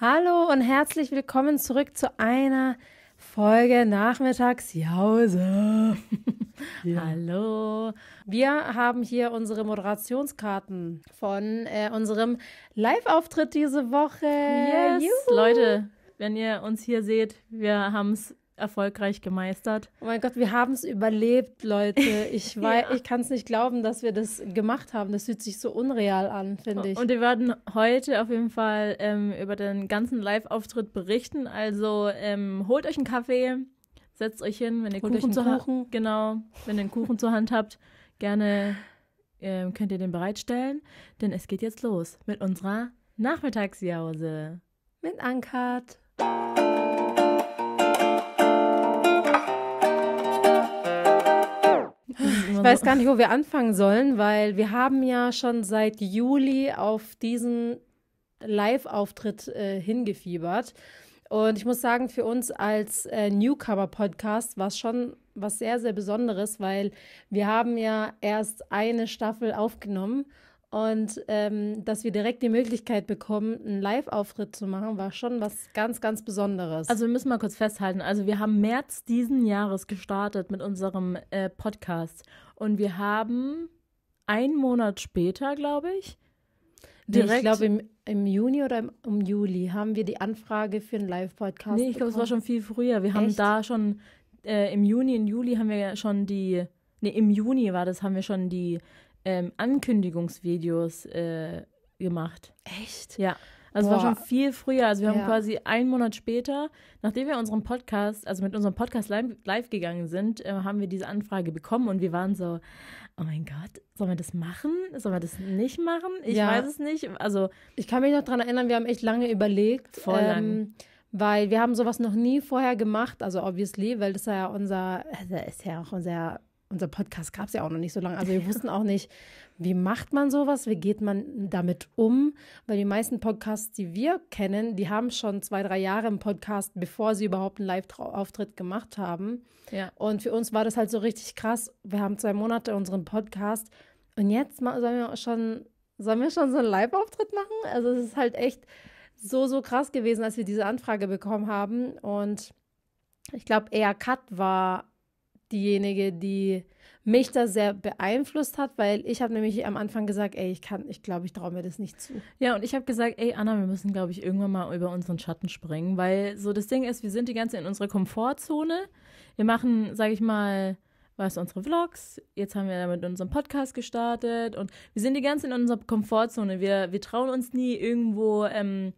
Hallo und herzlich willkommen zurück zu einer Folge Nachmittagsjause. ja. Hallo. Wir haben hier unsere Moderationskarten von äh, unserem Live-Auftritt diese Woche. Yes, Juhu. Leute, wenn ihr uns hier seht, wir haben es erfolgreich gemeistert. Oh mein Gott, wir haben es überlebt, Leute. Ich, ja. ich kann es nicht glauben, dass wir das gemacht haben. Das fühlt sich so unreal an, finde ich. Und wir werden heute auf jeden Fall ähm, über den ganzen Live-Auftritt berichten. Also ähm, holt euch einen Kaffee, setzt euch hin, wenn ihr holt Kuchen, zur Hand genau, wenn ihr einen Kuchen zur Hand habt, gerne ähm, könnt ihr den bereitstellen, denn es geht jetzt los mit unserer Nachmittagsjause mit Ankat. Ich weiß gar nicht, wo wir anfangen sollen, weil wir haben ja schon seit Juli auf diesen Live-Auftritt äh, hingefiebert. Und ich muss sagen, für uns als äh, Newcomer-Podcast war es schon was sehr, sehr Besonderes, weil wir haben ja erst eine Staffel aufgenommen haben und ähm, dass wir direkt die Möglichkeit bekommen, einen Live-Auftritt zu machen, war schon was ganz, ganz Besonderes. Also wir müssen mal kurz festhalten. Also wir haben März diesen Jahres gestartet mit unserem äh, Podcast. Und wir haben einen Monat später, glaube ich, direkt... Ich glaube, im, im Juni oder im, im, Juli haben wir die Anfrage für einen Live-Podcast Nee, ich glaube, es war schon viel früher. Wir Echt? haben da schon... Äh, Im Juni, im Juli haben wir schon die... Nee, im Juni war das, haben wir schon die ähm, Ankündigungsvideos äh, gemacht. Echt? Ja. Also Boah. war schon viel früher. Also wir haben quasi einen Monat später, nachdem wir unseren Podcast, also mit unserem Podcast live, live gegangen sind, äh, haben wir diese Anfrage bekommen und wir waren so, oh mein Gott, sollen wir das machen? Sollen wir das nicht machen? Ich ja. weiß es nicht. Also ich kann mich noch daran erinnern, wir haben echt lange überlegt. Voll ähm, lang. weil wir haben sowas noch nie vorher gemacht, also obviously, weil das ja unser, das also ist ja auch unser unser Podcast gab es ja auch noch nicht so lange. Also wir wussten auch nicht, wie macht man sowas, wie geht man damit um. Weil die meisten Podcasts, die wir kennen, die haben schon zwei, drei Jahre im Podcast, bevor sie überhaupt einen Live-Auftritt gemacht haben. Ja. Und für uns war das halt so richtig krass. Wir haben zwei Monate unseren Podcast und jetzt sollen wir schon, sollen wir schon so einen Live-Auftritt machen? Also es ist halt echt so, so krass gewesen, als wir diese Anfrage bekommen haben. Und ich glaube, eher Cut war diejenige, die mich da sehr beeinflusst hat, weil ich habe nämlich am Anfang gesagt, ey, ich kann, ich glaube, ich traue mir das nicht zu. Ja, und ich habe gesagt, ey, Anna, wir müssen, glaube ich, irgendwann mal über unseren Schatten springen, weil so das Ding ist, wir sind die ganze in unserer Komfortzone. Wir machen, sage ich mal, was unsere Vlogs, jetzt haben wir mit unserem Podcast gestartet und wir sind die ganze in unserer Komfortzone. Wir, wir trauen uns nie irgendwo ähm,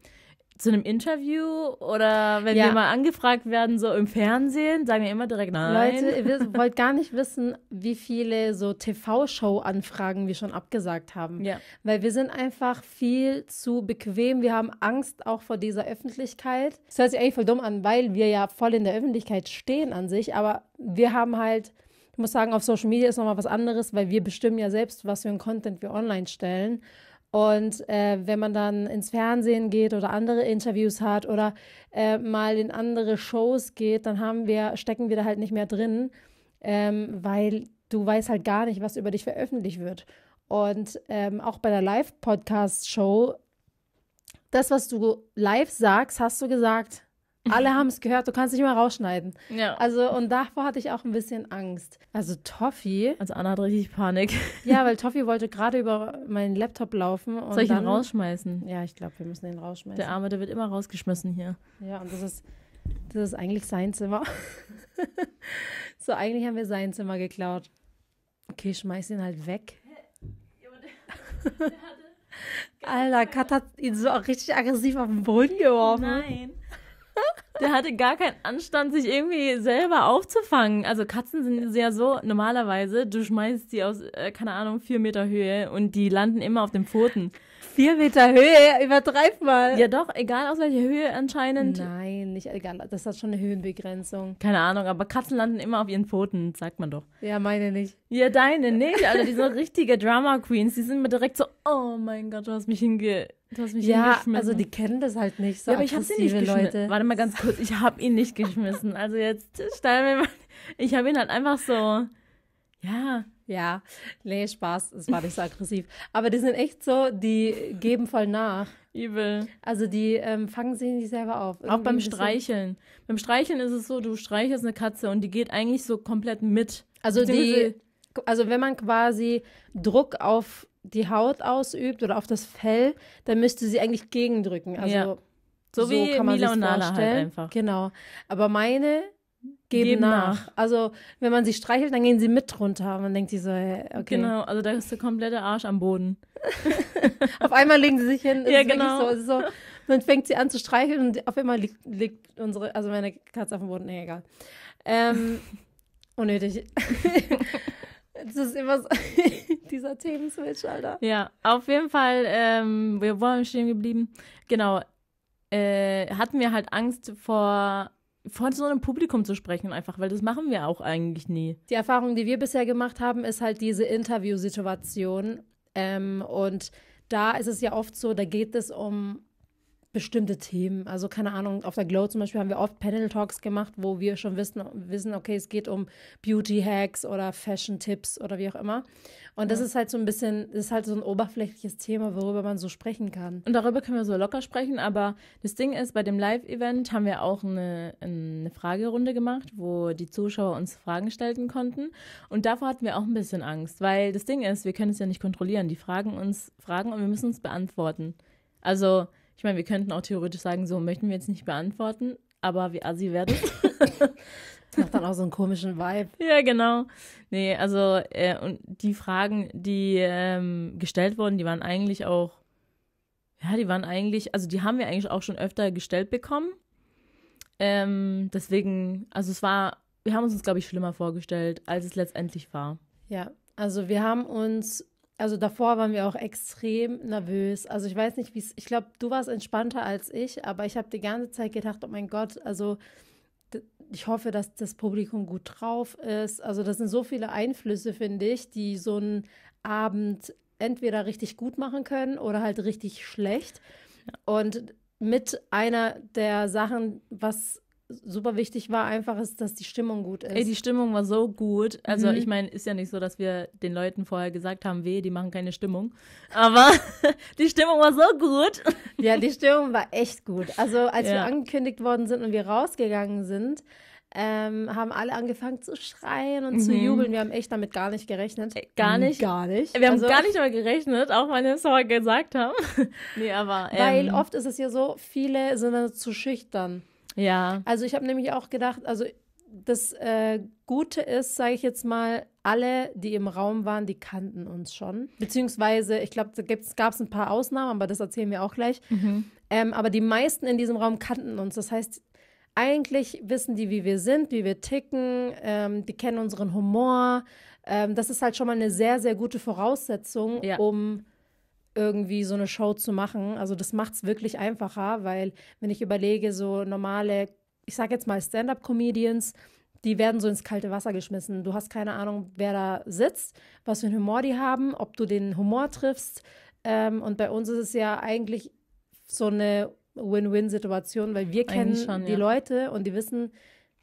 zu einem Interview oder wenn ja. wir mal angefragt werden, so im Fernsehen, sagen wir immer direkt nein. Leute, ihr wollt gar nicht wissen, wie viele so TV-Show-Anfragen wir schon abgesagt haben. Ja. Weil wir sind einfach viel zu bequem. Wir haben Angst auch vor dieser Öffentlichkeit. Das hört sich eigentlich voll dumm an, weil wir ja voll in der Öffentlichkeit stehen an sich, aber wir haben halt. Ich muss sagen, auf Social Media ist nochmal was anderes, weil wir bestimmen ja selbst, was für ein Content wir online stellen. Und äh, wenn man dann ins Fernsehen geht oder andere Interviews hat oder äh, mal in andere Shows geht, dann haben wir, stecken wir da halt nicht mehr drin, ähm, weil du weißt halt gar nicht, was über dich veröffentlicht wird. Und ähm, auch bei der Live-Podcast-Show, das, was du live sagst, hast du gesagt. Alle haben es gehört, du kannst nicht mal rausschneiden. Ja. Also, und davor hatte ich auch ein bisschen Angst. Also Toffi. Also Anna hat richtig Panik. Ja, weil Toffi wollte gerade über meinen Laptop laufen. Und Soll ich ihn rausschmeißen? Ja, ich glaube, wir müssen ihn rausschmeißen. Der Arme, der wird immer rausgeschmissen hier. Ja, und das ist, das ist eigentlich sein Zimmer. so, eigentlich haben wir sein Zimmer geklaut. Okay, schmeiß ihn halt weg. Alter, Kat hat ihn so auch richtig aggressiv auf den Boden geworfen. Nein. der hatte gar keinen Anstand, sich irgendwie selber aufzufangen. Also Katzen sind ja so, normalerweise, du schmeißt sie aus, äh, keine Ahnung, vier Meter Höhe und die landen immer auf den Pfoten. Vier Meter Höhe, übertreib mal. Ja doch, egal aus welcher Höhe anscheinend. Nein, nicht egal, das hat schon eine Höhenbegrenzung. Keine Ahnung, aber Katzen landen immer auf ihren Pfoten, sagt man doch. Ja, meine nicht. Ja, deine nicht, Also die sind richtige Drama Queens, die sind mir direkt so, oh mein Gott, du hast mich hinge... Du hast mich ja, also die kennen das halt nicht so. Ja, aber ich hab sie nicht geschmissen. Leute. Warte mal ganz kurz, ich habe ihn nicht geschmissen. Also jetzt steil mir mal, ich habe ihn halt einfach so, ja, ja, nee, Spaß, es war nicht so aggressiv. Aber die sind echt so, die geben voll nach. Übel. Also die ähm, fangen sie nicht selber auf. Irgendwie auch beim Streicheln. Beim Streicheln ist es so, du streichelst eine Katze und die geht eigentlich so komplett mit. Also die, also wenn man quasi Druck auf die Haut ausübt oder auf das Fell, dann müsste sie eigentlich gegendrücken. Also ja. so, so, wie kann man Mila sich halt vorstellen. Halt einfach. Genau. Aber meine geben, geben nach. nach. Also wenn man sie streichelt, dann gehen sie mit runter. Man denkt sich so, okay. Genau, also da ist der komplette Arsch am Boden. auf einmal legen sie sich hin. Ja, genau. So, so. Dann fängt sie an zu streicheln und auf einmal liegt, liegt unsere, also meine Katze auf dem Boden. Nee, egal. Ähm, unnötig. Das ist immer so, dieser Themenswitch, Alter. Ja, auf jeden Fall, ähm, wir waren stehen geblieben. Genau, äh, hatten wir halt Angst vor vor so einem Publikum zu sprechen, einfach, weil das machen wir auch eigentlich nie. Die Erfahrung, die wir bisher gemacht haben, ist halt diese Interviewsituation. Ähm, und da ist es ja oft so, da geht es um bestimmte Themen. Also keine Ahnung, auf der Glow zum Beispiel haben wir oft Panel-Talks gemacht, wo wir schon wissen, wissen okay, es geht um Beauty-Hacks oder Fashion-Tipps oder wie auch immer. Und ja. das ist halt so ein bisschen, das ist halt so ein oberflächliches Thema, worüber man so sprechen kann. Und darüber können wir so locker sprechen, aber das Ding ist, bei dem Live-Event haben wir auch eine, eine Fragerunde gemacht, wo die Zuschauer uns Fragen stellen konnten. Und davor hatten wir auch ein bisschen Angst, weil das Ding ist, wir können es ja nicht kontrollieren. Die fragen uns Fragen und wir müssen es beantworten. Also ich meine, wir könnten auch theoretisch sagen, so möchten wir jetzt nicht beantworten, aber wie assi werden. das? das macht dann auch so einen komischen Vibe. Ja, genau. Nee, also äh, und die Fragen, die ähm, gestellt wurden, die waren eigentlich auch, ja, die waren eigentlich, also die haben wir eigentlich auch schon öfter gestellt bekommen. Ähm, deswegen, also es war, wir haben uns, glaube ich, schlimmer vorgestellt, als es letztendlich war. Ja, also wir haben uns also davor waren wir auch extrem nervös. Also ich weiß nicht, wie es, ich glaube, du warst entspannter als ich, aber ich habe die ganze Zeit gedacht, oh mein Gott, also ich hoffe, dass das Publikum gut drauf ist. Also das sind so viele Einflüsse, finde ich, die so einen Abend entweder richtig gut machen können oder halt richtig schlecht. Und mit einer der Sachen, was super wichtig war einfach ist, dass die Stimmung gut ist. Ey, die Stimmung war so gut. Also mhm. ich meine, ist ja nicht so, dass wir den Leuten vorher gesagt haben, weh, die machen keine Stimmung. Aber die Stimmung war so gut. Ja, die Stimmung war echt gut. Also als ja. wir angekündigt worden sind und wir rausgegangen sind, ähm, haben alle angefangen zu schreien und mhm. zu jubeln. Wir haben echt damit gar nicht gerechnet. Gar mhm. nicht? Gar nicht. Wir also, haben gar nicht damit gerechnet, auch wenn wir es vorher gesagt haben. nee, aber. Ähm, weil oft ist es ja so, viele sind dann zu schüchtern. Ja. Also ich habe nämlich auch gedacht, also das äh, Gute ist, sage ich jetzt mal, alle, die im Raum waren, die kannten uns schon. Beziehungsweise, ich glaube, da gab es ein paar Ausnahmen, aber das erzählen wir auch gleich. Mhm. Ähm, aber die meisten in diesem Raum kannten uns. Das heißt, eigentlich wissen die, wie wir sind, wie wir ticken, ähm, die kennen unseren Humor. Ähm, das ist halt schon mal eine sehr, sehr gute Voraussetzung, ja. um irgendwie so eine Show zu machen. Also das macht es wirklich einfacher, weil wenn ich überlege, so normale, ich sage jetzt mal Stand-up-Comedians, die werden so ins kalte Wasser geschmissen. Du hast keine Ahnung, wer da sitzt, was für einen Humor die haben, ob du den Humor triffst. Ähm, und bei uns ist es ja eigentlich so eine Win-Win-Situation, weil wir kennen schon, die ja. Leute und die wissen,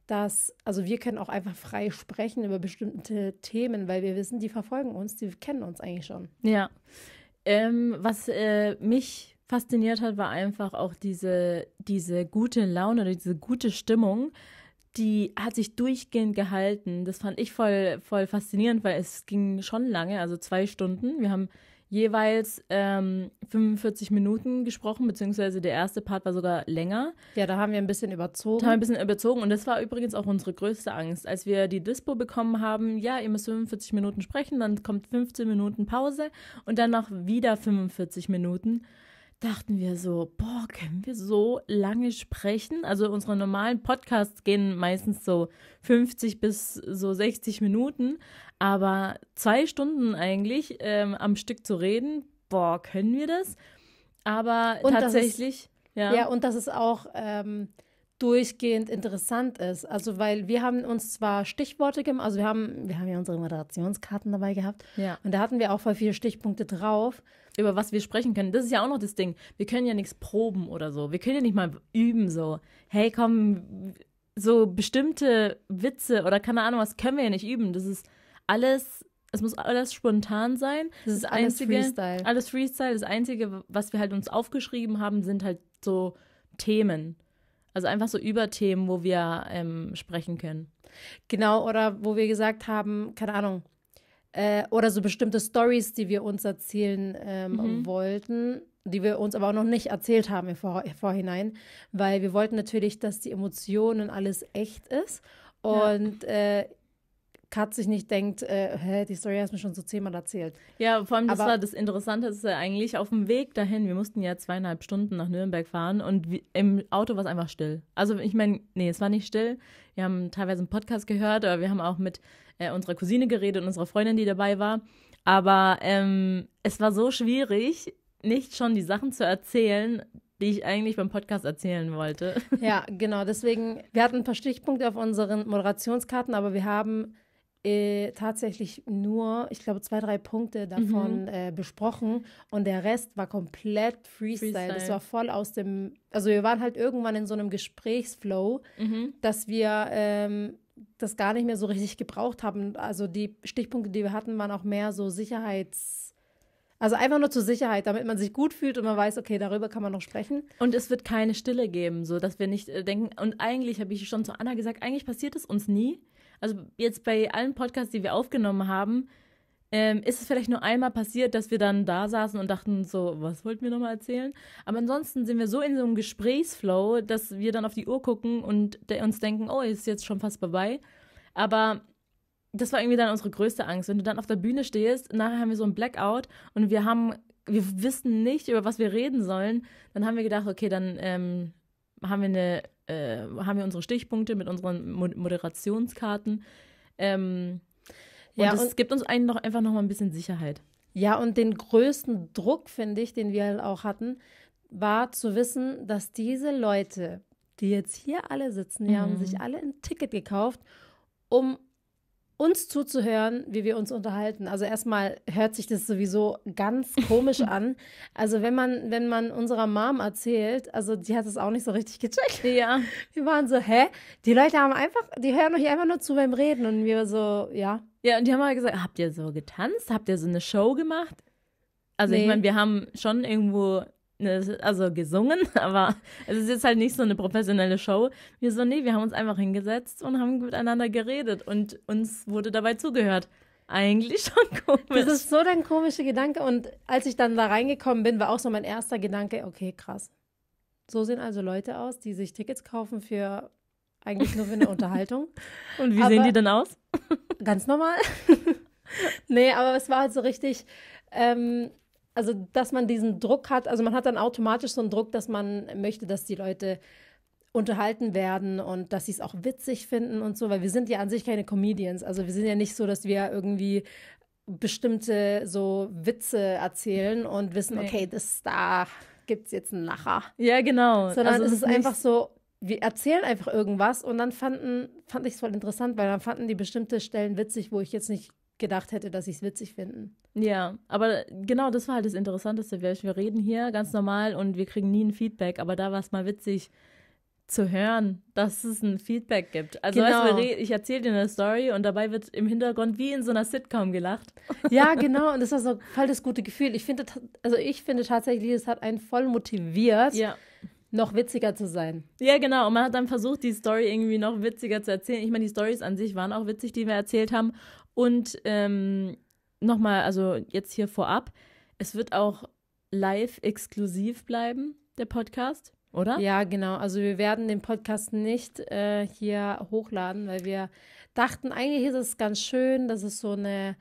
dass, also wir können auch einfach frei sprechen über bestimmte Themen, weil wir wissen, die verfolgen uns, die kennen uns eigentlich schon. Ja. Ähm, was äh, mich fasziniert hat, war einfach auch diese, diese gute Laune oder diese gute Stimmung, die hat sich durchgehend gehalten. Das fand ich voll, voll faszinierend, weil es ging schon lange, also zwei Stunden. Wir haben jeweils ähm, 45 Minuten gesprochen, beziehungsweise der erste Part war sogar länger. Ja, da haben wir ein bisschen überzogen. Da haben wir ein bisschen überzogen und das war übrigens auch unsere größte Angst. Als wir die Dispo bekommen haben, ja, ihr müsst 45 Minuten sprechen, dann kommt 15 Minuten Pause und dann noch wieder 45 Minuten dachten wir so, boah, können wir so lange sprechen? Also unsere normalen Podcasts gehen meistens so 50 bis so 60 Minuten, aber zwei Stunden eigentlich ähm, am Stück zu reden, boah, können wir das? Aber und tatsächlich, ist, ja. Ja, und das ist auch. Ähm, durchgehend interessant ist. Also, weil wir haben uns zwar Stichworte gemacht, also wir haben, wir haben ja unsere Moderationskarten dabei gehabt. Ja. Und da hatten wir auch voll viele Stichpunkte drauf über was wir sprechen können. Das ist ja auch noch das Ding. Wir können ja nichts proben oder so. Wir können ja nicht mal üben so. Hey, komm, so bestimmte Witze oder keine Ahnung was können wir ja nicht üben. Das ist alles, es muss alles spontan sein. Das ist alles einzige, Freestyle. Alles Freestyle. Das Einzige, was wir halt uns aufgeschrieben haben, sind halt so Themen. Also einfach so über Themen, wo wir ähm, sprechen können. Genau, oder wo wir gesagt haben, keine Ahnung, äh, oder so bestimmte Stories, die wir uns erzählen ähm, mhm. wollten, die wir uns aber auch noch nicht erzählt haben im, Vor Vorhinein, weil wir wollten natürlich, dass die Emotionen alles echt ist. Und ja. äh, Kat sich nicht denkt, äh, hä, die Story hast du mir schon so zehnmal erzählt. Ja, vor allem das Aber war das Interessante, ist ja eigentlich auf dem Weg dahin, wir mussten ja zweieinhalb Stunden nach Nürnberg fahren und wie, im Auto war es einfach still. Also ich meine, nee, es war nicht still. Wir haben teilweise einen Podcast gehört, oder wir haben auch mit äh, unserer Cousine geredet und unserer Freundin, die dabei war. Aber ähm, es war so schwierig, nicht schon die Sachen zu erzählen, die ich eigentlich beim Podcast erzählen wollte. Ja, genau. Deswegen, wir hatten ein paar Stichpunkte auf unseren Moderationskarten, aber wir haben äh, tatsächlich nur, ich glaube, zwei, drei Punkte davon mhm. äh, besprochen und der Rest war komplett Freestyle. Freestyle. Das war voll aus dem, also wir waren halt irgendwann in so einem Gesprächsflow, mhm. dass wir ähm, das gar nicht mehr so richtig gebraucht haben. Also die Stichpunkte, die wir hatten, waren auch mehr so Sicherheits- also einfach nur zur Sicherheit, damit man sich gut fühlt und man weiß, okay, darüber kann man noch sprechen. Und es wird keine Stille geben, so dass wir nicht äh, denken. Und eigentlich habe ich schon zu Anna gesagt, eigentlich passiert es uns nie also jetzt bei allen Podcasts, die wir aufgenommen haben, ähm, ist es vielleicht nur einmal passiert, dass wir dann da saßen und dachten so, was wollten wir nochmal erzählen? Aber ansonsten sind wir so in so einem Gesprächsflow, dass wir dann auf die Uhr gucken und de uns denken, oh, ist jetzt schon fast vorbei. Aber das war irgendwie dann unsere größte Angst. Wenn du dann auf der Bühne stehst, nachher haben wir so einen Blackout und wir haben, wir wissen nicht, über was wir reden sollen, dann haben wir gedacht, okay, dann ähm, haben wir eine äh, haben wir unsere Stichpunkte mit unseren Mo Moderationskarten. Ähm, und ja, es gibt uns einen noch, einfach noch mal ein bisschen Sicherheit. Ja, und den größten Druck, finde ich, den wir halt auch hatten, war zu wissen, dass diese Leute, die jetzt hier alle sitzen, die mhm. haben sich alle ein Ticket gekauft, um uns zuzuhören, wie wir uns unterhalten. Also erstmal hört sich das sowieso ganz komisch an. Also wenn man, wenn man unserer Mom erzählt, also die hat es auch nicht so richtig gecheckt. Ja. Wir waren so, hä? Die Leute haben einfach, die hören euch einfach nur zu beim Reden und wir so, ja. Ja, und die haben mal halt gesagt, habt ihr so getanzt? Habt ihr so eine Show gemacht? Also nee. ich meine, wir haben schon irgendwo Ne, also gesungen, aber es ist jetzt halt nicht so eine professionelle Show. Wir so, nee, wir haben uns einfach hingesetzt und haben miteinander geredet und uns wurde dabei zugehört. Eigentlich schon komisch. Das ist so dein komischer Gedanke. Und als ich dann da reingekommen bin, war auch so mein erster Gedanke, okay, krass. So sehen also Leute aus, die sich Tickets kaufen für eigentlich nur für eine Unterhaltung. Und wie aber sehen die denn aus? ganz normal. nee, aber es war halt so richtig. Ähm, also dass man diesen Druck hat, also man hat dann automatisch so einen Druck, dass man möchte, dass die Leute unterhalten werden und dass sie es auch witzig finden und so, weil wir sind ja an sich keine Comedians. Also wir sind ja nicht so, dass wir irgendwie bestimmte so Witze erzählen und wissen, nee. okay, das da gibt's jetzt einen Lacher. Ja, genau. Sondern also es ist einfach so, wir erzählen einfach irgendwas und dann fanden, fand ich es voll interessant, weil dann fanden die bestimmte Stellen witzig, wo ich jetzt nicht gedacht hätte, dass ich es witzig finden. Ja, aber genau das war halt das Interessanteste. Wir, wir reden hier ganz normal und wir kriegen nie ein Feedback, aber da war es mal witzig zu hören, dass es ein Feedback gibt. Also genau. weißt ich erzähle dir eine Story und dabei wird im Hintergrund wie in so einer Sitcom gelacht. Ja, genau. Und das war so voll das gute Gefühl. Ich finde, also ich finde tatsächlich, es hat einen voll motiviert. Ja noch witziger zu sein. Ja, genau. Und man hat dann versucht, die Story irgendwie noch witziger zu erzählen. Ich meine, die Stories an sich waren auch witzig, die wir erzählt haben. Und ähm, nochmal, also jetzt hier vorab, es wird auch live exklusiv bleiben, der Podcast, oder? Ja, genau. Also wir werden den Podcast nicht äh, hier hochladen, weil wir dachten, eigentlich ist es ganz schön, dass es so eine,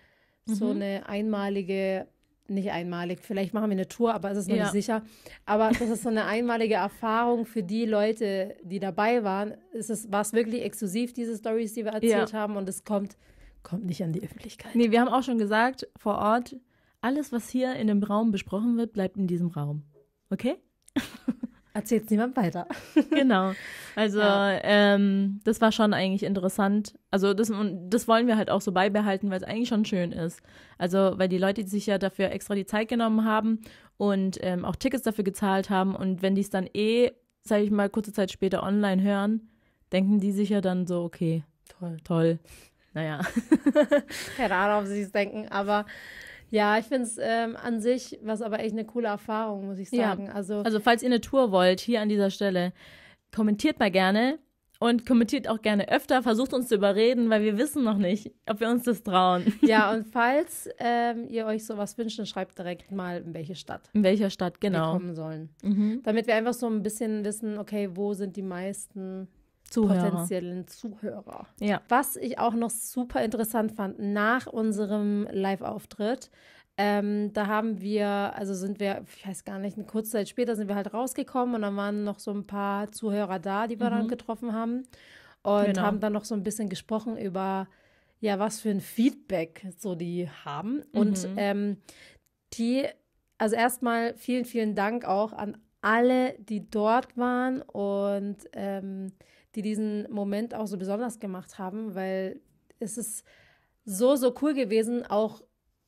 mhm. so eine einmalige, nicht einmalig, vielleicht machen wir eine Tour, aber es ist noch ja. nicht sicher. Aber das ist so eine einmalige Erfahrung für die Leute, die dabei waren. Es ist, war es wirklich exklusiv, diese Stories, die wir erzählt ja. haben und es kommt kommt nicht an die Öffentlichkeit. Nee, wir haben auch schon gesagt, vor Ort, alles, was hier in dem Raum besprochen wird, bleibt in diesem Raum. Okay? Erzählt es niemand weiter. genau. Also ja. ähm, das war schon eigentlich interessant. Also das, das wollen wir halt auch so beibehalten, weil es eigentlich schon schön ist. Also weil die Leute sich ja dafür extra die Zeit genommen haben und ähm, auch Tickets dafür gezahlt haben. Und wenn die es dann eh, sage ich mal, kurze Zeit später online hören, denken die sich ja dann so, okay, toll, toll naja. Keine Ahnung, ob sie es denken, aber ja, ich finde es ähm, an sich, was aber echt eine coole Erfahrung, muss ich sagen. Ja. Also, also falls ihr eine Tour wollt, hier an dieser Stelle, kommentiert mal gerne und kommentiert auch gerne öfter, versucht uns zu überreden, weil wir wissen noch nicht, ob wir uns das trauen. Ja, und falls ähm, ihr euch sowas wünscht, dann schreibt direkt mal, in welche Stadt. In welcher Stadt, genau. Wir kommen sollen. Mhm. Damit wir einfach so ein bisschen wissen, okay, wo sind die meisten Zuhörer. potenziellen Zuhörer. Ja. Was ich auch noch super interessant fand nach unserem Live-Auftritt. Ähm, da haben wir, also sind wir, ich weiß gar nicht, eine kurze Zeit später sind wir halt rausgekommen und dann waren noch so ein paar Zuhörer da, die wir mhm. dann getroffen haben und genau. haben dann noch so ein bisschen gesprochen über, ja, was für ein Feedback so die haben. Mhm. Und ähm, die, also erstmal vielen, vielen Dank auch an alle, die dort waren und ähm, die diesen Moment auch so besonders gemacht haben, weil es ist so, so cool gewesen, auch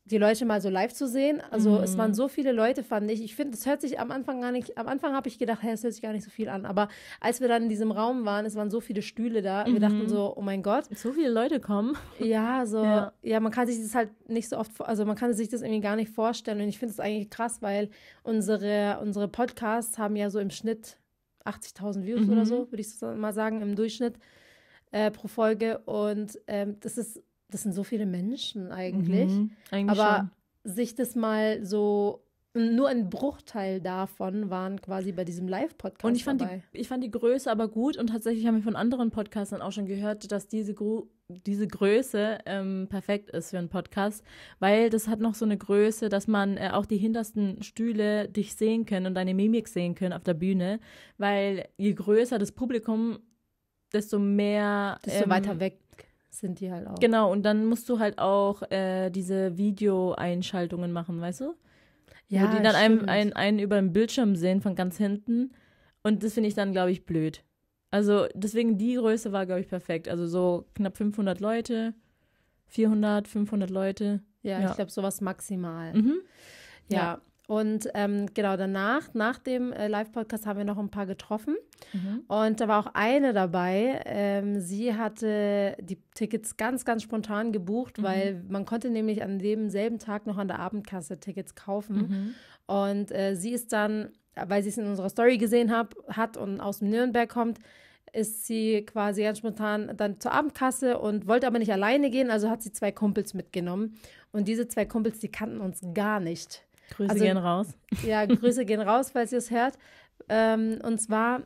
die Leute mal so live zu sehen. Also mhm. es waren so viele Leute, fand ich. Ich finde, es hört sich am Anfang gar nicht, am Anfang habe ich gedacht, hey, es hört sich gar nicht so viel an. Aber als wir dann in diesem Raum waren, es waren so viele Stühle da, mhm. wir dachten mhm. so, oh mein Gott. So viele Leute kommen. Ja, so, ja. ja. man kann sich das halt nicht so oft, also man kann sich das irgendwie gar nicht vorstellen. Und ich finde es eigentlich krass, weil unsere, unsere Podcasts haben ja so im Schnitt 80.000 Views mhm. oder so, mhm. würde ich mal sagen, im Durchschnitt äh, pro Folge. Und ähm, das ist, das sind so viele Menschen eigentlich. Mhm, eigentlich aber schon. sich das mal so nur ein Bruchteil davon waren quasi bei diesem Live-Podcast. Und ich fand, dabei. Die, ich fand die Größe aber gut und tatsächlich haben wir von anderen Podcastern auch schon gehört, dass diese, Gru diese Größe ähm, perfekt ist für einen Podcast, weil das hat noch so eine Größe, dass man äh, auch die hintersten Stühle dich sehen können und deine Mimik sehen können auf der Bühne, weil je größer das Publikum, desto mehr. Desto ähm, weiter weg sind die halt auch. Genau, und dann musst du halt auch äh, diese Videoeinschaltungen machen, weißt du? Ja, wo die dann einen, einen, einen über den Bildschirm sehen von ganz hinten. Und das finde ich dann, glaube ich, blöd. Also deswegen die Größe war, glaube ich, perfekt. Also so knapp 500 Leute, 400, 500 Leute. Ja, ja. ich glaube, sowas maximal. Mhm. Ja. ja. Und ähm, genau danach, nach dem äh, Live-Podcast, haben wir noch ein paar getroffen. Mhm. Und da war auch eine dabei. Ähm, sie hatte die Tickets ganz, ganz spontan gebucht, mhm. weil man konnte nämlich an demselben Tag noch an der Abendkasse Tickets kaufen. Mhm. Und äh, sie ist dann, weil sie es in unserer Story gesehen hab, hat und aus dem Nürnberg kommt, ist sie quasi ganz spontan dann zur Abendkasse und wollte aber nicht alleine gehen, also hat sie zwei Kumpels mitgenommen. Und diese zwei Kumpels, die kannten uns gar nicht. Grüße also, gehen raus. Ja, Grüße gehen raus, falls ihr es hört. Ähm, und zwar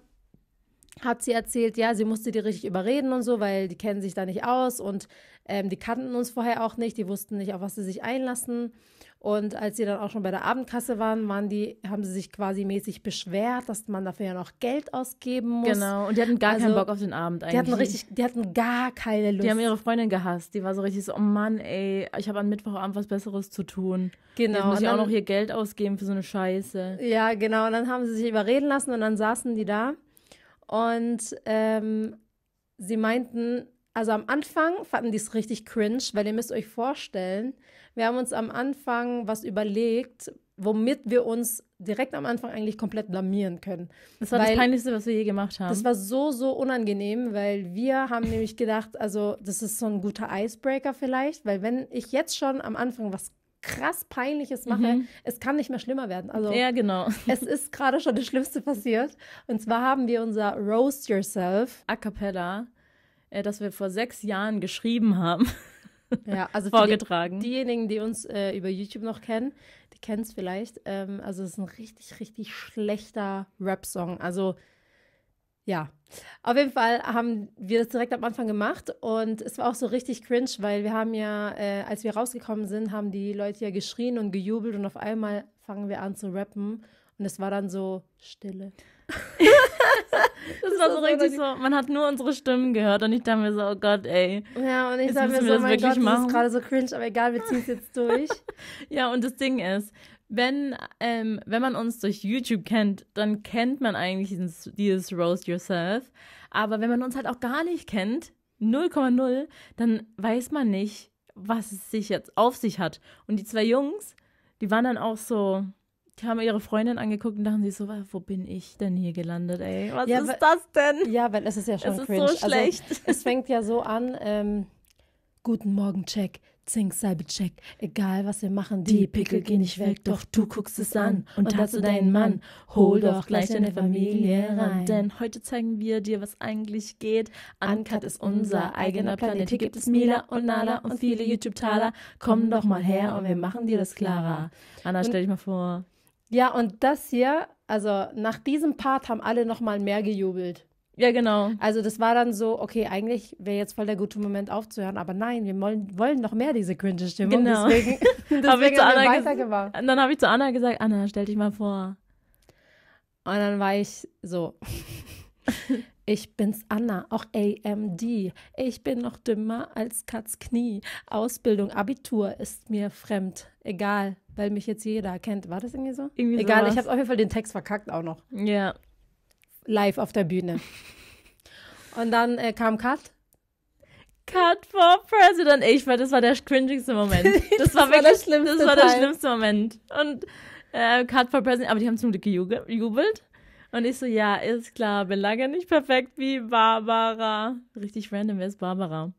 hat sie erzählt, ja, sie musste die richtig überreden und so, weil die kennen sich da nicht aus und ähm, die kannten uns vorher auch nicht, die wussten nicht, auf was sie sich einlassen. Und als sie dann auch schon bei der Abendkasse waren, waren die, haben sie sich quasi mäßig beschwert, dass man dafür ja noch Geld ausgeben muss. Genau, und die hatten gar also, keinen Bock auf den Abend eigentlich. Die hatten richtig, die hatten gar keine Lust. Die haben ihre Freundin gehasst. Die war so richtig so, oh Mann, ey, ich habe am Mittwochabend was Besseres zu tun. Genau. Jetzt muss ich dann, auch noch hier Geld ausgeben für so eine Scheiße. Ja, genau. Und dann haben sie sich überreden lassen und dann saßen die da. Und ähm, sie meinten, also am Anfang fanden die es richtig cringe, weil ihr müsst euch vorstellen, wir haben uns am Anfang was überlegt, womit wir uns direkt am Anfang eigentlich komplett blamieren können. Das war weil das Peinlichste, was wir je gemacht haben. Das war so, so unangenehm, weil wir haben nämlich gedacht, also das ist so ein guter Icebreaker vielleicht, weil wenn ich jetzt schon am Anfang was krass Peinliches mache, mhm. es kann nicht mehr schlimmer werden. Also ja, genau. es ist gerade schon das Schlimmste passiert. Und zwar haben wir unser Roast Yourself. A cappella äh, das wir vor sechs Jahren geschrieben haben. Ja, also vorgetragen. Die, diejenigen, die uns äh, über YouTube noch kennen, die kennen es vielleicht. Ähm, also es ist ein richtig, richtig schlechter Rap-Song. Also ja, auf jeden Fall haben wir das direkt am Anfang gemacht und es war auch so richtig cringe, weil wir haben ja, äh, als wir rausgekommen sind, haben die Leute ja geschrien und gejubelt und auf einmal fangen wir an zu rappen und es war dann so Stille das, das war so richtig so, man hat nur unsere Stimmen gehört und ich dachte mir so, oh Gott, ey. Ja, und ich dachte mir so, das mein Gott, machen. das ist gerade so cringe, aber egal, wir ziehen es jetzt durch. ja, und das Ding ist, wenn, ähm, wenn man uns durch YouTube kennt, dann kennt man eigentlich dieses Roast Yourself. Aber wenn man uns halt auch gar nicht kennt, 0,0, dann weiß man nicht, was es sich jetzt auf sich hat. Und die zwei Jungs, die waren dann auch so, haben ihre Freundin angeguckt und dachten sie so, wo bin ich denn hier gelandet, ey? Was ja, ist das denn? Ja, weil es ist ja schon es ist so also, schlecht. Also, es fängt ja so an, ähm, guten Morgen, Check. Zink, Salbe, Check. Egal, was wir machen, die, die Pickel gehen nicht weg, doch du guckst es an. Und, und hast du deinen Mann, hol doch gleich deine Familie rein. Denn heute zeigen wir dir, was eigentlich geht. Uncut ist unser eigener Planet. Hier gibt es Mila und Nala und viele YouTube-Taler. Komm doch mal her und wir machen dir das klarer. Anna, stell dich mal vor. Ja, und das hier, also nach diesem Part haben alle nochmal mehr gejubelt. Ja, genau. Also das war dann so, okay, eigentlich wäre jetzt voll der gute Moment aufzuhören, aber nein, wir wollen, wollen noch mehr diese cringe Stimmung. Genau. Deswegen, deswegen ich zu Anna weitergemacht. Dann habe ich zu Anna gesagt, Anna, stell dich mal vor. Und dann war ich so, ich bin's Anna, auch AMD. Ich bin noch dümmer als Katz Knie. Ausbildung, Abitur ist mir fremd. Egal, weil mich jetzt jeder kennt. War das irgendwie so? Irgendwie Egal, sowas. ich habe auf jeden Fall den Text verkackt auch noch. Ja. Live auf der Bühne. Und dann äh, kam Cut. Cut for President. Ich war, das war der cringigste Moment. Das, das war wirklich, war der schlimmste Das war der Teil. schlimmste Moment. Und äh, Cut for President, aber die haben zum Glück gejubelt. Und ich so, ja, ist klar, bin lange nicht perfekt wie Barbara. Richtig random, wer ist Barbara?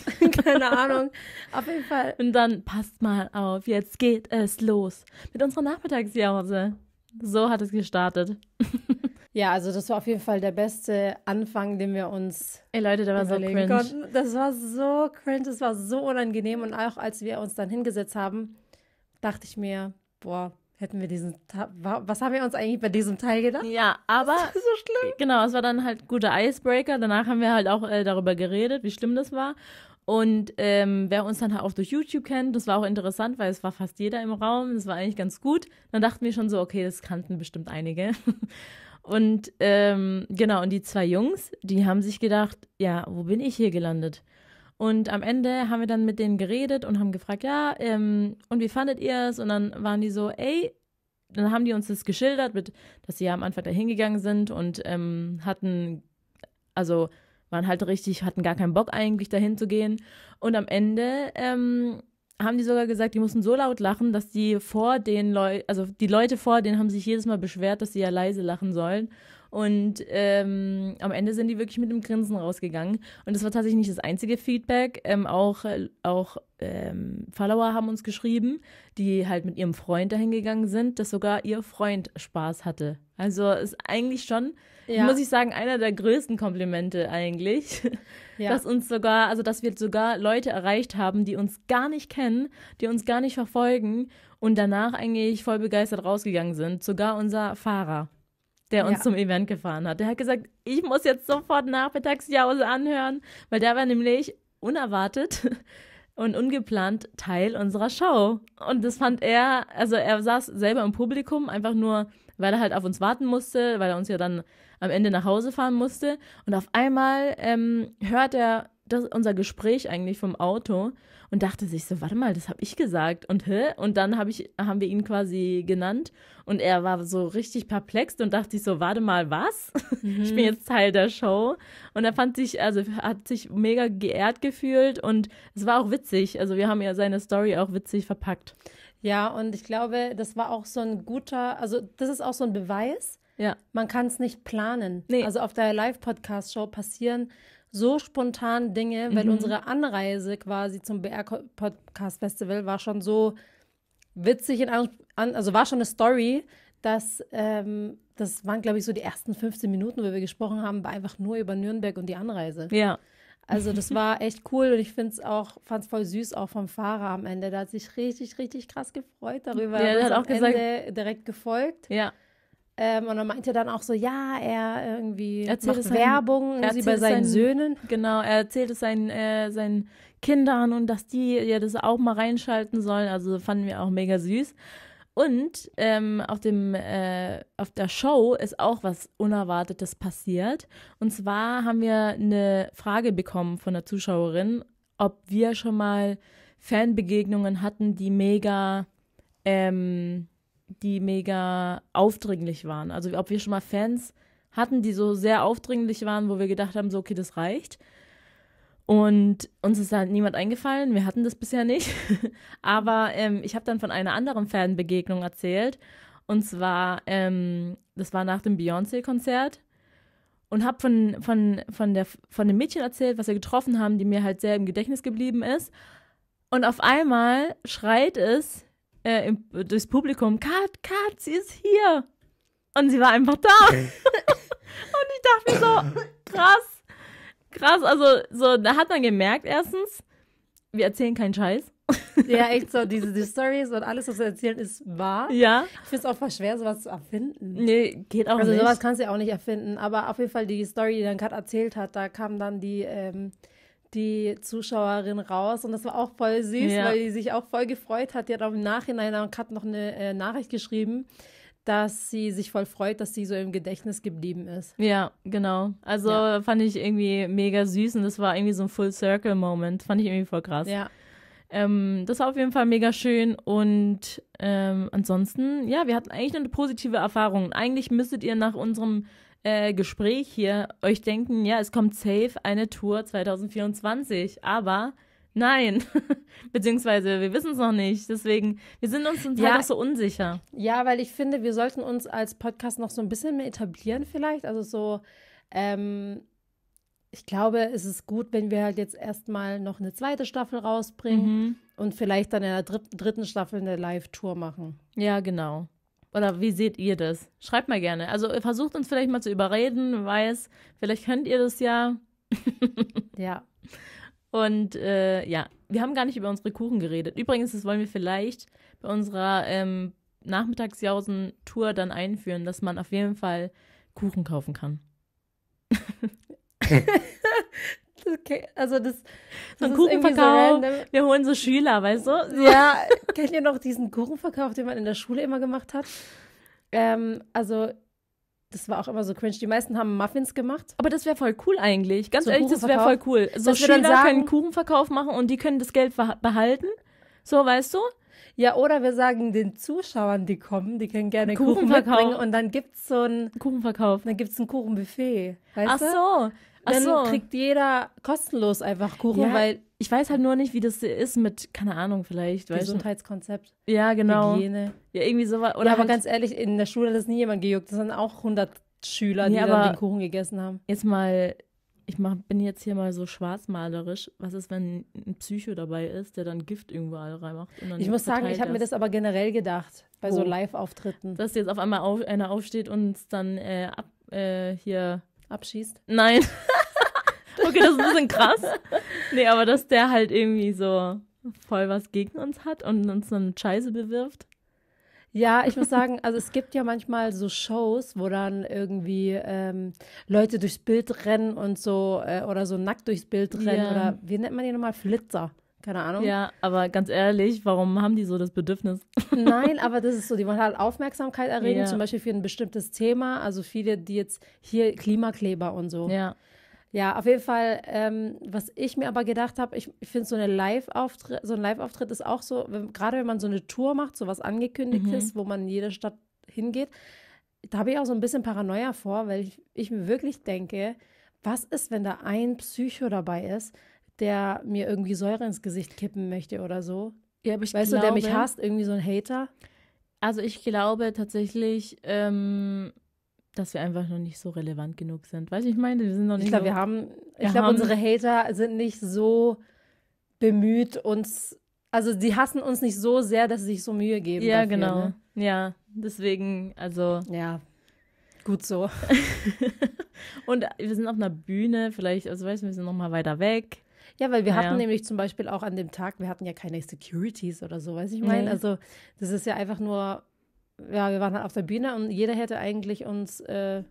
Keine Ahnung. Auf jeden Fall. Und dann passt mal auf, jetzt geht es los mit unserer Nachmittagsjause. So hat es gestartet. Ja, also das war auf jeden Fall der beste Anfang, den wir uns Ey Leute, das war so cringe. Konnten. Das war so cringe, das war so unangenehm und auch als wir uns dann hingesetzt haben, dachte ich mir, boah, Hätten wir diesen. Ta was haben wir uns eigentlich bei diesem Teil gedacht? Ja, aber. Ist das so schlimm? Genau, es war dann halt guter Icebreaker. Danach haben wir halt auch äh, darüber geredet, wie schlimm das war. Und ähm, wer uns dann halt auch durch YouTube kennt, das war auch interessant, weil es war fast jeder im Raum. Das war eigentlich ganz gut. Dann dachten wir schon so, okay, das kannten bestimmt einige. und ähm, genau, und die zwei Jungs, die haben sich gedacht, ja, wo bin ich hier gelandet? Und am Ende haben wir dann mit denen geredet und haben gefragt, ja, ähm, und wie fandet ihr es? Und dann waren die so, ey, dann haben die uns das geschildert, mit, dass sie ja am Anfang da hingegangen sind und ähm, hatten, also waren halt richtig, hatten gar keinen Bock eigentlich dahin zu gehen. Und am Ende ähm, haben die sogar gesagt, die mussten so laut lachen, dass die vor den Leuten, also die Leute vor denen haben sich jedes Mal beschwert, dass sie ja leise lachen sollen. Und ähm, am Ende sind die wirklich mit einem Grinsen rausgegangen. Und das war tatsächlich nicht das einzige Feedback. Ähm, auch auch ähm, Follower haben uns geschrieben, die halt mit ihrem Freund dahin gegangen sind, dass sogar ihr Freund Spaß hatte. Also ist eigentlich schon, ja. muss ich sagen, einer der größten Komplimente eigentlich. Ja. Dass uns sogar, also dass wir sogar Leute erreicht haben, die uns gar nicht kennen, die uns gar nicht verfolgen und danach eigentlich voll begeistert rausgegangen sind. Sogar unser Fahrer der uns ja. zum Event gefahren hat. Der hat gesagt, ich muss jetzt sofort Nachmittagsjause anhören, weil der war nämlich unerwartet und ungeplant Teil unserer Show. Und das fand er, also er saß selber im Publikum, einfach nur, weil er halt auf uns warten musste, weil er uns ja dann am Ende nach Hause fahren musste. Und auf einmal ähm, hört er das, unser Gespräch eigentlich vom Auto und dachte sich so, warte mal, das habe ich gesagt und hä? Und dann hab ich, haben wir ihn quasi genannt und er war so richtig perplex und dachte sich so, warte mal, was? Mhm. Ich bin mhm. jetzt Teil der Show und er fand sich, also hat sich mega geehrt gefühlt und es war auch witzig, also wir haben ja seine Story auch witzig verpackt. Ja, und ich glaube, das war auch so ein guter, also das ist auch so ein Beweis, ja. Man kann es nicht planen. Nee. Also auf der Live-Podcast-Show passieren so spontan Dinge, weil mhm. unsere Anreise quasi zum BR Podcast Festival war schon so witzig, in, an, also war schon eine Story, dass ähm, das waren, glaube ich, so die ersten 15 Minuten, wo wir gesprochen haben, war einfach nur über Nürnberg und die Anreise. Ja. Also das war echt cool und ich finde es auch, fand voll süß auch vom Fahrer am Ende. Der hat sich richtig, richtig krass gefreut darüber. Ja, der hat auch gesagt, Ende direkt gefolgt. Ja. Ähm, und er meinte dann auch so, ja, er irgendwie erzählt macht Werbung seinen, über seinen, seinen, Söhnen. Genau, er erzählt es seinen, äh, seinen Kindern und dass die ja das auch mal reinschalten sollen. Also fanden wir auch mega süß. Und ähm, auf, dem, äh, auf der Show ist auch was Unerwartetes passiert. Und zwar haben wir eine Frage bekommen von der Zuschauerin, ob wir schon mal Fanbegegnungen hatten, die mega ähm, die mega aufdringlich waren. Also ob wir schon mal Fans hatten, die so sehr aufdringlich waren, wo wir gedacht haben, so, okay, das reicht. Und uns ist halt niemand eingefallen, wir hatten das bisher nicht. Aber ähm, ich habe dann von einer anderen Fanbegegnung erzählt. Und zwar, ähm, das war nach dem Beyoncé-Konzert. Und habe von, von, von, von dem Mädchen erzählt, was wir getroffen haben, die mir halt sehr im Gedächtnis geblieben ist. Und auf einmal schreit es äh, im, durchs Publikum, Kat, Kat, sie ist hier. Und sie war einfach da. und ich dachte mir so, krass, krass. Also, so, da hat man gemerkt, erstens, wir erzählen keinen Scheiß. ja, echt so, diese die Stories und alles, was wir erzählen, ist wahr. Ja. Ich finde es auch voll schwer, sowas zu erfinden. Nee, geht auch also nicht. Also sowas kannst du ja auch nicht erfinden. Aber auf jeden Fall die Story, die dann Kat erzählt hat, da kam dann die, ähm, die Zuschauerin raus und das war auch voll süß, ja. weil sie sich auch voll gefreut hat. Die hat auch im Nachhinein auch gerade noch eine äh, Nachricht geschrieben, dass sie sich voll freut, dass sie so im Gedächtnis geblieben ist. Ja, genau. Also ja. fand ich irgendwie mega süß und das war irgendwie so ein Full Circle Moment. Fand ich irgendwie voll krass. Ja. Ähm, das war auf jeden Fall mega schön und ähm, ansonsten, ja, wir hatten eigentlich eine positive Erfahrung. Eigentlich müsstet ihr nach unserem äh, Gespräch hier euch denken, ja, es kommt safe eine Tour 2024, aber nein, beziehungsweise wir wissen es noch nicht. Deswegen, wir sind uns zum Teil ja, halt auch so unsicher. Ja, weil ich finde, wir sollten uns als Podcast noch so ein bisschen mehr etablieren vielleicht. Also so, ähm, ich glaube, es ist gut, wenn wir halt jetzt erstmal noch eine zweite Staffel rausbringen mhm. und vielleicht dann in der dritten Staffel eine Live-Tour machen. Ja, genau. Oder wie seht ihr das? Schreibt mal gerne. Also äh, versucht uns vielleicht mal zu überreden, weiß, vielleicht könnt ihr das ja. ja. Und äh, ja, wir haben gar nicht über unsere Kuchen geredet. Übrigens, das wollen wir vielleicht bei unserer ähm, Nachmittagsjausen-Tour dann einführen, dass man auf jeden Fall Kuchen kaufen kann. Also das, so ein Kuchenverkauf. So wir holen so Schüler, weißt du? So. Ja, kennt ihr noch diesen Kuchenverkauf, den man in der Schule immer gemacht hat? Ähm, also das war auch immer so cringe. Die meisten haben Muffins gemacht. Aber das wäre voll cool eigentlich. Ganz so ehrlich, das wäre voll cool. So Dass Schüler sagen, können Kuchenverkauf machen und die können das Geld behalten. So, weißt du? Ja, oder wir sagen den Zuschauern, die kommen, die können gerne Kuchen, Kuchen mitbringen und dann gibt's so ein Kuchenverkauf. Dann gibt's ein Kuchenbuffet. Weißt Ach du? so dann so. kriegt jeder kostenlos einfach Kuchen, ja. weil ich weiß halt nur nicht, wie das ist mit, keine Ahnung, vielleicht. Gesundheitskonzept. Ja, genau. Hygiene. Ja, irgendwie sowas. Oder ja, aber halt ganz ehrlich, in der Schule hat das nie jemand gejuckt. Das sind auch 100 Schüler, die aber dann den Kuchen gegessen haben. Jetzt mal, ich mach, bin jetzt hier mal so schwarzmalerisch. Was ist, wenn ein Psycho dabei ist, der dann Gift irgendwo reinmacht? ich muss sagen, ich habe mir das aber generell gedacht, bei oh. so Live-Auftritten. Dass jetzt auf einmal auf, einer aufsteht und dann äh, ab, äh, hier abschießt? Nein. okay, das ist ein bisschen krass. Nee, aber dass der halt irgendwie so voll was gegen uns hat und uns so eine Scheiße bewirft. Ja, ich muss sagen, also es gibt ja manchmal so Shows, wo dann irgendwie ähm, Leute durchs Bild rennen und so äh, oder so nackt durchs Bild rennen ja. oder wie nennt man die nochmal? Flitzer. Keine Ahnung. Ja, aber ganz ehrlich, warum haben die so das Bedürfnis? Nein, aber das ist so, die wollen halt Aufmerksamkeit erregen, ja. zum Beispiel für ein bestimmtes Thema. Also viele, die jetzt hier Klimakleber und so. Ja. Ja, auf jeden Fall, ähm, was ich mir aber gedacht habe, ich, ich finde so, so ein Live-Auftritt ist auch so, gerade wenn man so eine Tour macht, so was angekündigt mhm. ist, wo man in jede Stadt hingeht, da habe ich auch so ein bisschen Paranoia vor, weil ich, ich mir wirklich denke, was ist, wenn da ein Psycho dabei ist, der mir irgendwie Säure ins Gesicht kippen möchte oder so. Ja, aber ich weißt glaube, du, der mich hasst, irgendwie so ein Hater. Also ich glaube tatsächlich, ähm, dass wir einfach noch nicht so relevant genug sind. Weißt du, ich meine, wir sind noch nicht. Ich glaube, so, wir haben. ich glaube, unsere Hater sind nicht so bemüht, uns. Also die hassen uns nicht so sehr, dass sie sich so Mühe geben. Ja, dafür, genau. Ne? Ja, deswegen, also. Ja. Gut so. Und wir sind auf einer Bühne, vielleicht, also weißt du, wir sind noch mal weiter weg. Ja, weil wir naja. hatten nämlich zum Beispiel auch an dem Tag, wir hatten ja keine Securities oder so, weiß ich nee. meine. Also das ist ja einfach nur, ja, wir waren halt auf der Bühne und jeder hätte eigentlich uns äh,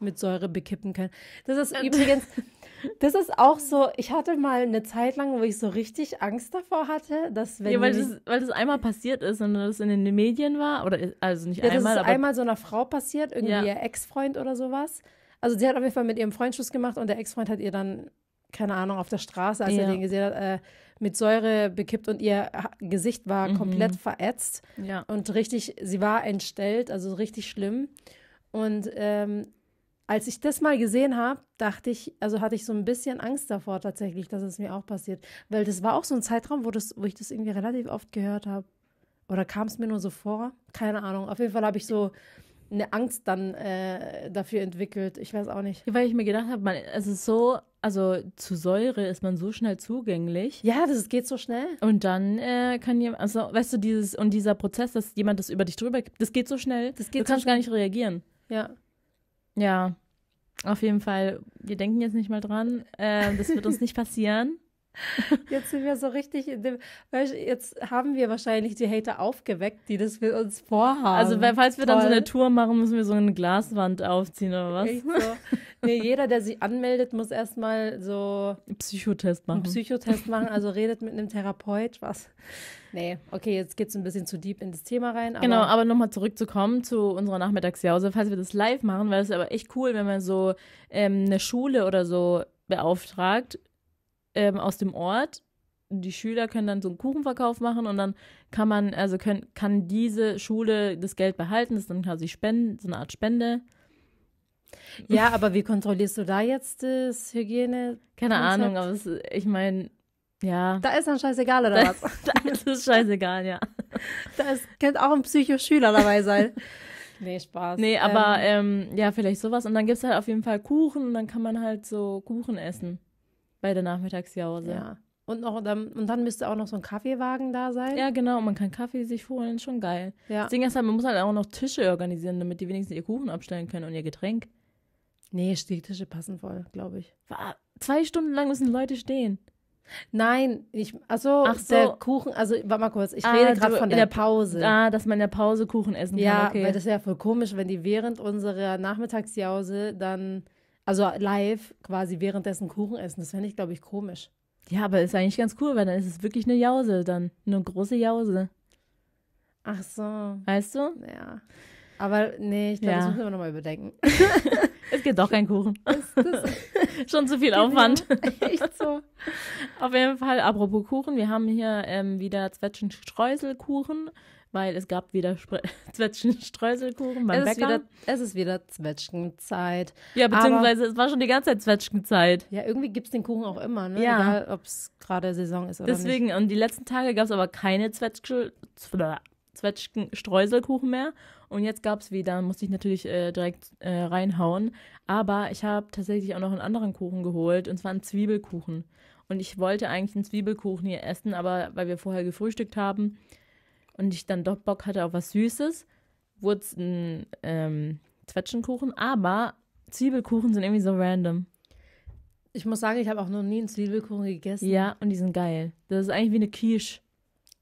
mit Säure bekippen können. Das ist übrigens, das ist auch so, ich hatte mal eine Zeit lang, wo ich so richtig Angst davor hatte, dass wenn. Ja, weil das, weil das einmal passiert ist und das in den Medien war, oder also nicht ja, einmal. Das ist aber einmal so einer Frau passiert, irgendwie ja. ihr Ex-Freund oder sowas. Also sie hat auf jeden Fall mit ihrem Freund Schluss gemacht und der Ex-Freund hat ihr dann keine Ahnung, auf der Straße, als ja. er den gesehen hat, äh, mit Säure bekippt und ihr Gesicht war mhm. komplett verätzt ja. und richtig, sie war entstellt, also richtig schlimm. Und ähm, als ich das mal gesehen habe, dachte ich, also hatte ich so ein bisschen Angst davor tatsächlich, dass es mir auch passiert. Weil das war auch so ein Zeitraum, wo, das, wo ich das irgendwie relativ oft gehört habe. Oder kam es mir nur so vor? Keine Ahnung. Auf jeden Fall habe ich so eine Angst dann äh, dafür entwickelt. Ich weiß auch nicht. Weil ich mir gedacht habe, es ist so also zu Säure ist man so schnell zugänglich. Ja, das geht so schnell. Und dann äh, kann jemand, also weißt du, dieses und dieser Prozess, dass jemand das über dich drüber gibt, das geht so schnell. Das geht du so kannst schnell. gar nicht reagieren. Ja. Ja. Auf jeden Fall, wir denken jetzt nicht mal dran. Äh, das wird uns nicht passieren. Jetzt sind wir so richtig in dem, jetzt haben wir wahrscheinlich die Hater aufgeweckt, die das für uns vorhaben. Also, falls wir Toll. dann so eine Tour machen, müssen wir so eine Glaswand aufziehen oder was? Echt So. Nee, jeder, der sich anmeldet, muss erstmal so Psychotest machen. Einen Psychotest machen, also redet mit einem Therapeut, was? Nee, okay, jetzt geht's ein bisschen zu deep in das Thema rein. Aber genau, aber nochmal zurückzukommen zu unserer Nachmittagsjause, falls wir das live machen, weil es aber echt cool, wenn man so ähm, eine Schule oder so beauftragt, ähm, aus dem Ort. Die Schüler können dann so einen Kuchenverkauf machen und dann kann man, also können, kann diese Schule das Geld behalten, das ist dann quasi Spenden, so eine Art Spende. Ja, aber wie kontrollierst du da jetzt das Hygiene? Keine Ahnung, aber es, ich meine, ja. Da ist dann scheißegal, oder da, was? Da ist es scheißegal, ja. Da könnte auch ein Psychoschüler dabei sein. nee, Spaß. Nee, aber ähm, ähm, ja, vielleicht sowas. Und dann gibt es halt auf jeden Fall Kuchen und dann kann man halt so Kuchen essen. Bei der Nachmittagsjause. Ja. Und, noch, und dann müsste auch noch so ein Kaffeewagen da sein. Ja, genau. Man kann Kaffee sich holen. Schon geil. Ja. Das Ding ist halt, man muss halt auch noch Tische organisieren, damit die wenigstens ihr Kuchen abstellen können und ihr Getränk. Nee, die Tische passen voll, glaube ich. Zwei Stunden lang müssen Leute stehen. Nein, ich, also Ach so. der Kuchen, also warte mal kurz, ich ah, rede gerade von der, der, Pause. Ah, dass man in der Pause Kuchen essen kann. Ja, okay. weil das wäre ja voll komisch, wenn die während unserer Nachmittagsjause dann also live quasi währenddessen Kuchen essen. Das fände ich, glaube ich, komisch. Ja, aber ist eigentlich ganz cool, weil dann ist es wirklich eine Jause, dann eine große Jause. Ach so. Weißt du? Ja. Aber nee, ich glaube, ja. das müssen wir nochmal überdenken. es gibt doch keinen Kuchen. Schon zu viel genau. Aufwand. Echt so. Auf jeden Fall, apropos Kuchen, wir haben hier ähm, wieder Zwetschgenstreuselkuchen. Streuselkuchen weil es gab wieder Spre Zwetschgen-Streuselkuchen beim es Bäcker. Wieder, es ist wieder Zwetschgenzeit. Ja, beziehungsweise Aber, es war schon die ganze Zeit Zwetschgenzeit. Ja, irgendwie gibt es den Kuchen auch immer, ne? Ja. Egal, ob es gerade Saison ist oder Deswegen, nicht. Deswegen, und die letzten Tage gab es aber keine Zwetschgen... Zwetschgen-Streuselkuchen mehr. Und jetzt gab es wieder, musste ich natürlich äh, direkt äh, reinhauen. Aber ich habe tatsächlich auch noch einen anderen Kuchen geholt, und zwar einen Zwiebelkuchen. Und ich wollte eigentlich einen Zwiebelkuchen hier essen, aber weil wir vorher gefrühstückt haben, und ich dann doch Bock hatte auf was Süßes, wurde es ein ähm, Zwetschgenkuchen. Aber Zwiebelkuchen sind irgendwie so random. Ich muss sagen, ich habe auch noch nie einen Zwiebelkuchen gegessen. Ja, und die sind geil. Das ist eigentlich wie eine Quiche.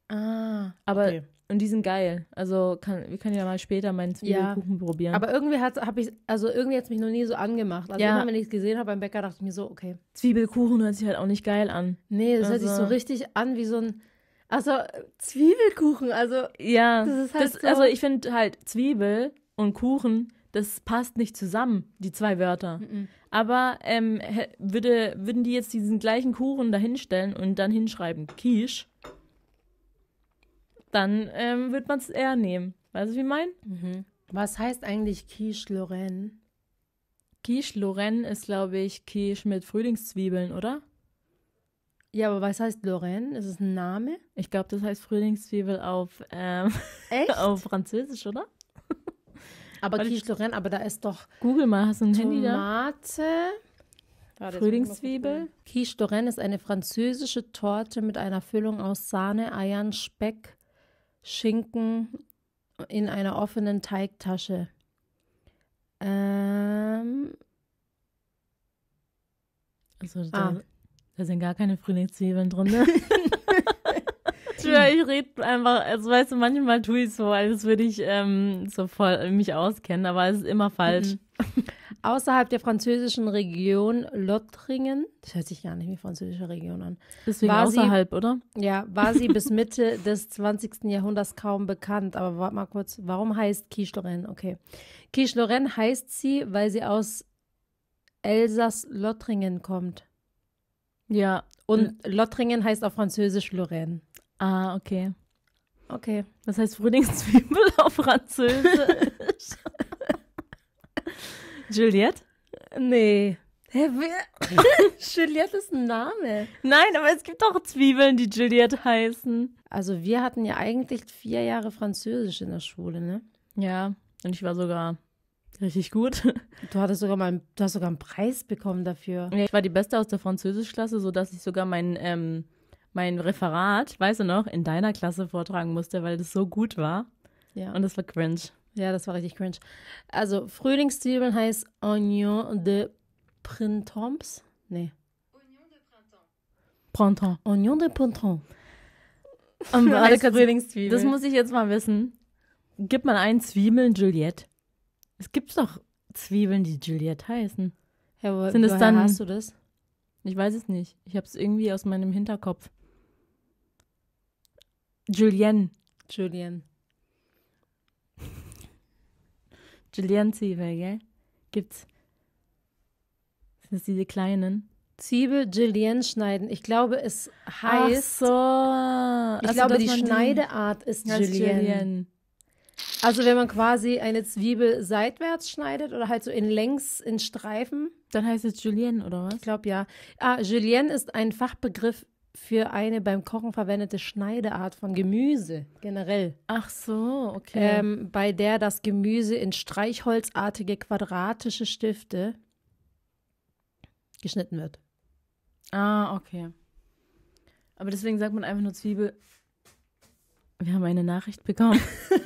Ah. Aber okay. und die sind geil. Also kann, wir können ja mal später meinen Zwiebelkuchen ja. probieren. Aber irgendwie hat es also mich noch nie so angemacht. Also ja. immer wenn ich es gesehen habe beim Bäcker dachte ich mir so, okay. Zwiebelkuchen hört sich halt auch nicht geil an. Nee, das also. hört sich so also richtig an wie so ein also äh, Zwiebelkuchen, also ja, das ist halt das, so. also ich finde halt Zwiebel und Kuchen, das passt nicht zusammen, die zwei Wörter. Mhm. Aber ähm, würde, würden die jetzt diesen gleichen Kuchen dahinstellen und dann hinschreiben Quiche, dann ähm, würde man es eher nehmen. Weißt du, wie ich meine? Mhm. Was heißt eigentlich Quiche Lorraine? Quiche Lorraine ist, glaube ich, Quiche mit Frühlingszwiebeln, oder? Ja, aber was heißt Lorraine? Ist es ein Name? Ich glaube, das heißt Frühlingszwiebel auf, ähm, auf Französisch, oder? Aber Quiche Lorraine, aber da ist doch. Google mal, hast du ein Handy da? Tomate. Frühlingszwiebel. Quiche Lorraine ist eine französische Torte mit einer Füllung aus Sahne, Eiern, Speck, Schinken in einer offenen Teigtasche. Ähm. Also, ah, da sind gar keine Frühlingszwiebeln drin. Ne? ich rede einfach, also weißt du, manchmal tue ich so, als würde ich ähm, so voll mich auskennen, aber es ist immer falsch. Mhm. Außerhalb der französischen Region Lothringen, das hört sich gar nicht wie französische Region an. Deswegen war außerhalb, sie, oder? Ja, war sie bis Mitte des 20. Jahrhunderts kaum bekannt. Aber warte mal kurz, warum heißt Quiche Lorraine? Okay. Quiche Lorraine heißt sie, weil sie aus Elsass-Lothringen kommt. Ja, und L Lottringen heißt auf Französisch Lorraine. Ah, okay. Okay. Das heißt Frühlingszwiebel auf Französisch. Juliette? Nee. Hä, wer? Juliette ist ein Name. Nein, aber es gibt auch Zwiebeln, die Juliette heißen. Also wir hatten ja eigentlich vier Jahre Französisch in der Schule, ne? Ja, und ich war sogar Richtig gut. Du hattest sogar mal, du hast sogar einen Preis bekommen dafür. ich war die Beste aus der Französischklasse, sodass ich sogar mein, ähm, mein Referat, weißt du noch, in deiner Klasse vortragen musste, weil das so gut war. Ja. Und das war cringe. Ja, das war richtig cringe. Also Frühlingszwiebeln heißt Oignon de Printemps. Nee. Oignon de Printemps. Printemps. Oignon de Printemps. Und Frühlingszwiebeln. Das muss ich jetzt mal wissen. Gib mal ein Zwiebeln Juliette? Es gibt doch Zwiebeln, die Juliette heißen. Ja, aber Sind es dann, hast du das? Ich weiß es nicht. Ich habe es irgendwie aus meinem Hinterkopf. Julienne. Julienne. Julienne Zwiebel, gell? Gibt's. Sind es diese kleinen? Zwiebel Julienne schneiden. Ich glaube, es heißt. Ach so. Ich also, glaube, die Schneideart ist Julienne. Julienne. Also wenn man quasi eine Zwiebel seitwärts schneidet oder halt so in längs, in Streifen. Dann heißt es Julienne, oder was? Ich glaube ja. Ah, Julienne ist ein Fachbegriff für eine beim Kochen verwendete Schneideart von Gemüse generell. Ach so, okay. Ähm, bei der das Gemüse in streichholzartige quadratische Stifte geschnitten wird. Ah, okay. Aber deswegen sagt man einfach nur Zwiebel. Wir haben eine Nachricht bekommen.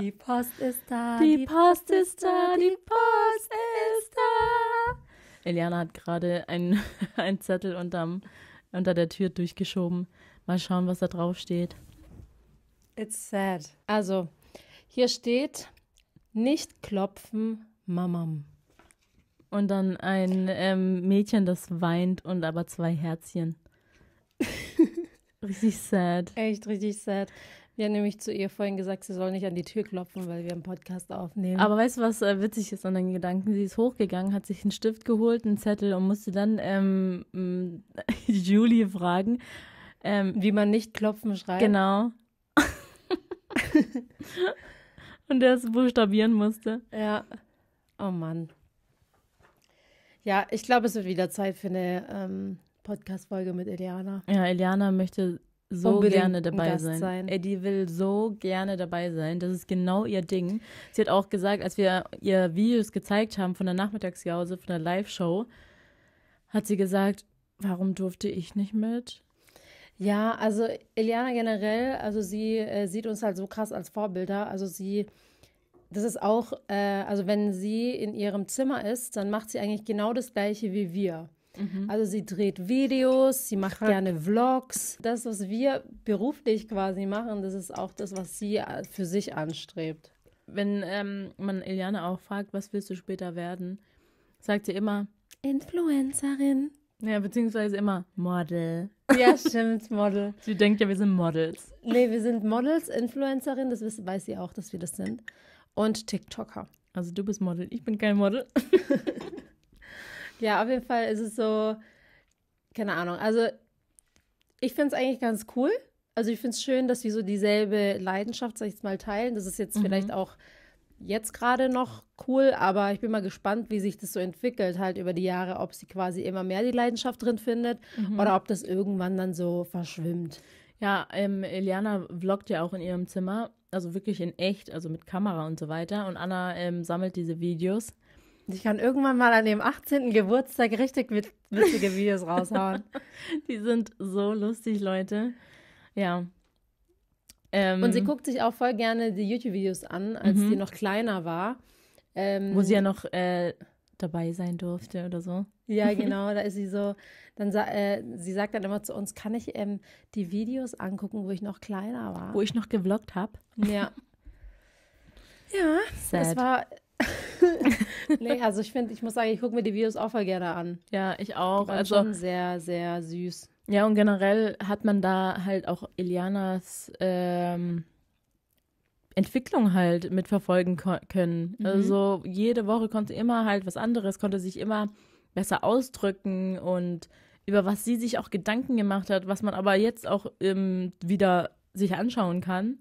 Die Post ist da. Die, die Post, Post ist da. Die Post ist da. Eliana hat gerade einen, Zettel unterm, unter der Tür durchgeschoben. Mal schauen, was da drauf steht. It's sad. Also, hier steht: Nicht klopfen, Mamam. Und dann ein ähm, Mädchen, das weint und aber zwei Herzchen. richtig sad. Echt richtig sad. Ja, nämlich zu ihr vorhin gesagt, sie soll nicht an die Tür klopfen, weil wir einen Podcast aufnehmen. Aber weißt du, was äh, witzig ist an den Gedanken? Sie ist hochgegangen, hat sich einen Stift geholt, einen Zettel und musste dann ähm, mm, Julie fragen, ähm, wie man nicht klopfen schreibt. Genau. und der es buchstabieren musste. Ja. Oh Mann. Ja, ich glaube, es wird wieder Zeit für eine ähm, Podcast-Folge mit Eliana. Ja, Eliana möchte so gerne dabei sein. sein. Ey, die will so gerne dabei sein. Das ist genau ihr Ding. Sie hat auch gesagt, als wir ihr Videos gezeigt haben von der Nachmittagsjause, von der Live-Show, hat sie gesagt, warum durfte ich nicht mit? Ja, also Eliana generell, also sie äh, sieht uns halt so krass als Vorbilder. Also sie, das ist auch, äh, also wenn sie in ihrem Zimmer ist, dann macht sie eigentlich genau das gleiche wie wir. Mhm. Also sie dreht Videos, sie macht Krack. gerne Vlogs. Das, was wir beruflich quasi machen, das ist auch das, was sie äh, für sich anstrebt. Wenn ähm, man Eliane auch fragt, was willst du später werden, sagt sie immer Influencerin. Ja, beziehungsweise immer Model. Ja, stimmt, Model. sie denkt ja, wir sind Models. Nee, wir sind Models, Influencerin, das weiß sie auch, dass wir das sind. Und TikToker. Also du bist Model, ich bin kein Model. Ja, auf jeden Fall ist es so, keine Ahnung. Also, ich finde es eigentlich ganz cool. Also, ich finde es schön, dass wir so dieselbe Leidenschaft, sag ich jetzt mal, teilen. Das ist jetzt mhm. vielleicht auch jetzt gerade noch cool, aber ich bin mal gespannt, wie sich das so entwickelt, halt über die Jahre, ob sie quasi immer mehr die Leidenschaft drin findet mhm. oder ob das irgendwann dann so verschwimmt. Ja, ähm, Eliana vloggt ja auch in ihrem Zimmer, also wirklich in echt, also mit Kamera und so weiter. Und Anna ähm, sammelt diese Videos. Ich kann irgendwann mal an dem 18. Geburtstag richtig witzige Videos raushauen. Die sind so lustig, Leute. Ja. Ähm, und sie guckt sich auch voll gerne die YouTube-Videos an, als mhm. die noch kleiner war. Ähm, Wo sie ja noch äh, dabei sein durfte oder so. Ja, genau. Da ist sie so, dann äh, sie sagt dann immer zu uns, kann ich ähm, die Videos angucken, wo ich noch kleiner war? Wo ich noch gevloggt habe. Ja. Ja, Sad. es war nee, also ich finde, ich muss sagen, ich gucke mir die Videos auch voll gerne an. Ja, ich auch. Die waren also schon sehr, sehr süß. Ja, und generell hat man da halt auch Ilianas ähm, Entwicklung halt mitverfolgen können. Mhm. Also jede Woche konnte immer halt was anderes, konnte sich immer besser ausdrücken und über was sie sich auch Gedanken gemacht hat, was man aber jetzt auch ähm, wieder sich anschauen kann.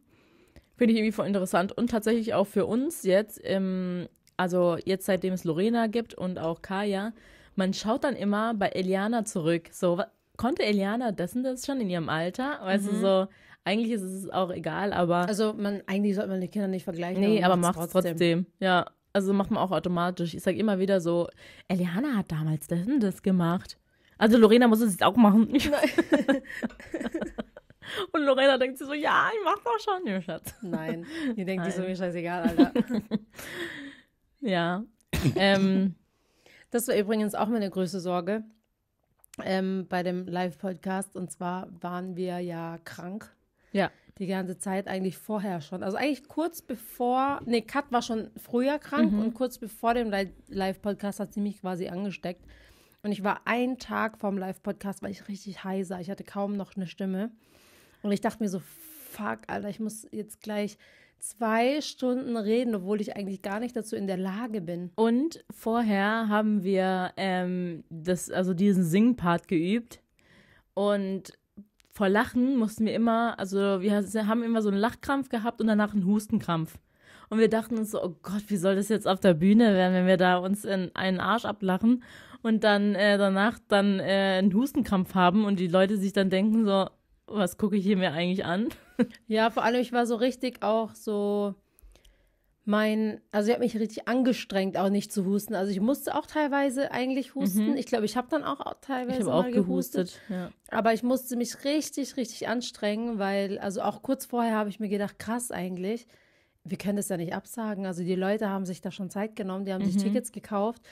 Finde ich irgendwie voll interessant und tatsächlich auch für uns jetzt, ähm, also jetzt seitdem es Lorena gibt und auch Kaya, man schaut dann immer bei Eliana zurück. So, konnte Eliana das und das schon in ihrem Alter? Weißt mhm. du, so, eigentlich ist es auch egal, aber. Also, man, eigentlich sollte man die Kinder nicht vergleichen. Nee, aber macht es trotzdem. trotzdem. Ja, also macht man auch automatisch. Ich sage immer wieder so, Eliana hat damals das und das gemacht. Also, Lorena muss es jetzt auch machen. Und Lorena denkt sich so, ja, ich mach doch schon, ihr Schatz. Nein, die denkt sich so, mir scheißegal, Alter. ja. ähm, das war übrigens auch meine größte Sorge ähm, bei dem Live-Podcast. Und zwar waren wir ja krank. Ja. Die ganze Zeit eigentlich vorher schon. Also eigentlich kurz bevor, nee, Kat war schon früher krank mhm. und kurz bevor dem Live-Podcast hat sie mich quasi angesteckt. Und ich war einen Tag vorm Live-Podcast, weil ich richtig heiser. Ich hatte kaum noch eine Stimme. Und ich dachte mir so, fuck, Alter, ich muss jetzt gleich zwei Stunden reden, obwohl ich eigentlich gar nicht dazu in der Lage bin. Und vorher haben wir ähm, das, also diesen Singpart geübt. Und vor Lachen mussten wir immer, also wir haben immer so einen Lachkrampf gehabt und danach einen Hustenkrampf. Und wir dachten uns so, oh Gott, wie soll das jetzt auf der Bühne werden, wenn wir da uns in einen Arsch ablachen und dann äh, danach dann äh, einen Hustenkrampf haben und die Leute sich dann denken so, was gucke ich hier mir eigentlich an? Ja, vor allem, ich war so richtig auch so mein, also ich habe mich richtig angestrengt, auch nicht zu husten. Also ich musste auch teilweise eigentlich husten. Mhm. Ich glaube, ich habe dann auch teilweise ich auch gehustet. gehustet ja. Aber ich musste mich richtig, richtig anstrengen, weil, also auch kurz vorher habe ich mir gedacht, krass eigentlich, wir können das ja nicht absagen. Also die Leute haben sich da schon Zeit genommen, die haben mhm. sich Tickets gekauft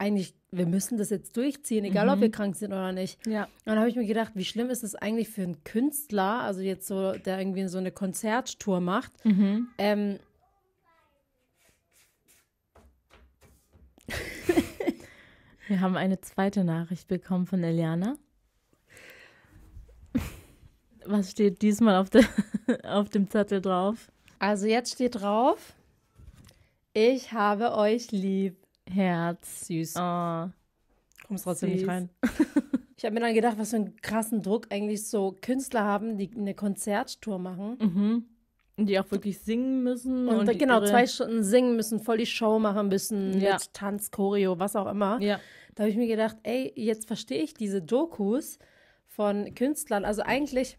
eigentlich, wir müssen das jetzt durchziehen, egal mhm. ob wir krank sind oder nicht. Ja. Und dann habe ich mir gedacht, wie schlimm ist es eigentlich für einen Künstler, also jetzt so, der irgendwie so eine Konzerttour macht, mhm. ähm, Wir haben eine zweite Nachricht bekommen von Eliana. Was steht diesmal auf, de, auf dem Zettel drauf? Also jetzt steht drauf, ich habe euch lieb. Herz, süß. Oh. Kommst trotzdem süß. nicht rein. ich habe mir dann gedacht, was für einen krassen Druck eigentlich so Künstler haben, die eine Konzerttour machen. Mhm. Und die auch wirklich singen müssen. Und, und genau, zwei Stunden singen müssen, voll die Show machen müssen, ja. mit Tanz, Choreo, was auch immer. Ja. Da habe ich mir gedacht, ey, jetzt verstehe ich diese Dokus von Künstlern. Also eigentlich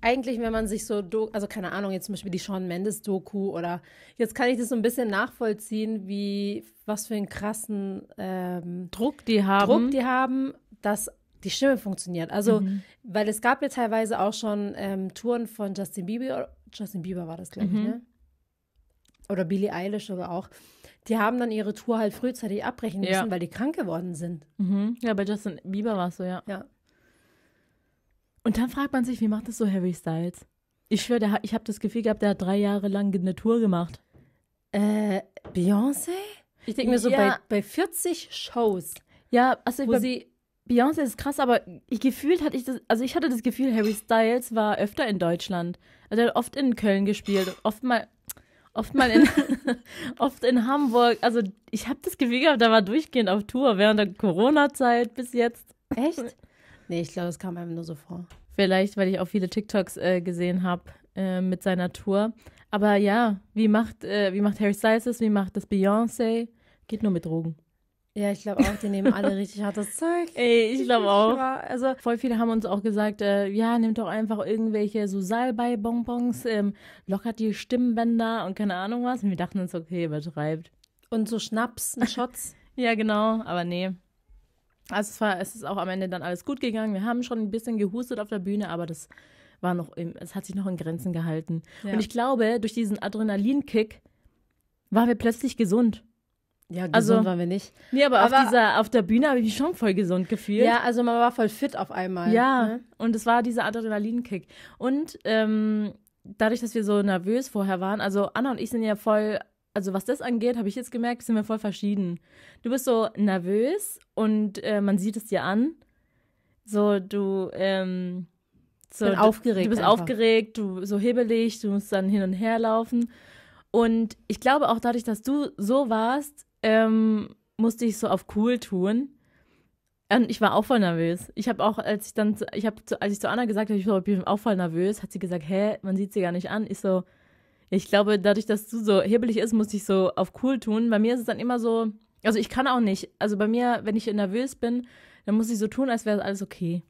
eigentlich, wenn man sich so, also keine Ahnung, jetzt zum Beispiel die Sean Mendes-Doku oder jetzt kann ich das so ein bisschen nachvollziehen, wie, was für einen krassen ähm, Druck die haben. Druck die haben, dass die Stimme funktioniert. Also, mhm. weil es gab ja teilweise auch schon ähm, Touren von Justin Bieber, Justin Bieber war das, glaube mhm. ich, ne? Oder Billie Eilish sogar auch. Die haben dann ihre Tour halt frühzeitig abbrechen ja. müssen, weil die krank geworden sind. Mhm. Ja, bei Justin Bieber war es so, ja. Ja. Und dann fragt man sich, wie macht das so Harry Styles? Ich schwöre, ich habe das Gefühl gehabt, der hat drei Jahre lang eine Tour gemacht. Äh, Beyoncé? Ich denke mir so, ja. bei, bei 40 Shows. Ja, also wo sie. Beyoncé ist krass, aber ich gefühlt hatte ich das, also ich hatte das Gefühl, Harry Styles war öfter in Deutschland. Also er hat oft in Köln gespielt, oft mal, oft mal in, oft in Hamburg. Also ich habe das Gefühl gehabt, er war durchgehend auf Tour während der Corona-Zeit bis jetzt. Echt? Nee, ich glaube, es kam einem nur so vor. Vielleicht, weil ich auch viele TikToks äh, gesehen habe äh, mit seiner Tour. Aber ja, wie macht, äh, wie macht Harry Styles das? Wie macht das Beyoncé? Geht nur mit Drogen. Ja, ich glaube auch, die nehmen alle richtig hartes Zeug. Ey, ich glaube auch. Also voll viele haben uns auch gesagt, äh, ja, nimmt doch einfach irgendwelche so Salbei-Bonbons, ähm, lockert die Stimmbänder und keine Ahnung was. Und wir dachten uns, okay, übertreibt. Und so Schnaps und Shots. ja, genau, aber nee. Also es, war, es ist auch am Ende dann alles gut gegangen. Wir haben schon ein bisschen gehustet auf der Bühne, aber das war noch, es hat sich noch in Grenzen gehalten. Ja. Und ich glaube, durch diesen Adrenalinkick waren wir plötzlich gesund. Ja, gesund also, waren wir nicht. Nee, aber, aber auf, dieser, auf der Bühne habe ich mich schon voll gesund gefühlt. Ja, also man war voll fit auf einmal. Ja, ne? und es war dieser Adrenalinkick. Und ähm, dadurch, dass wir so nervös vorher waren, also Anna und ich sind ja voll also was das angeht, habe ich jetzt gemerkt, sind wir voll verschieden. Du bist so nervös und äh, man sieht es dir an. So, du, ähm, so, bin aufgeregt. Du bist einfach. aufgeregt, du so hebelig, du musst dann hin und her laufen. Und ich glaube auch dadurch, dass du so warst, ähm, musste ich so auf cool tun. Und ich war auch voll nervös. Ich habe auch, als ich dann, ich habe, als ich zu Anna gesagt habe, ich, war, auch voll nervös, hat sie gesagt, hä, man sieht sie gar nicht an. Ich so, ich glaube, dadurch, dass du so hebelig ist, muss ich so auf cool tun. Bei mir ist es dann immer so, also ich kann auch nicht. Also bei mir, wenn ich nervös bin, dann muss ich so tun, als wäre alles okay.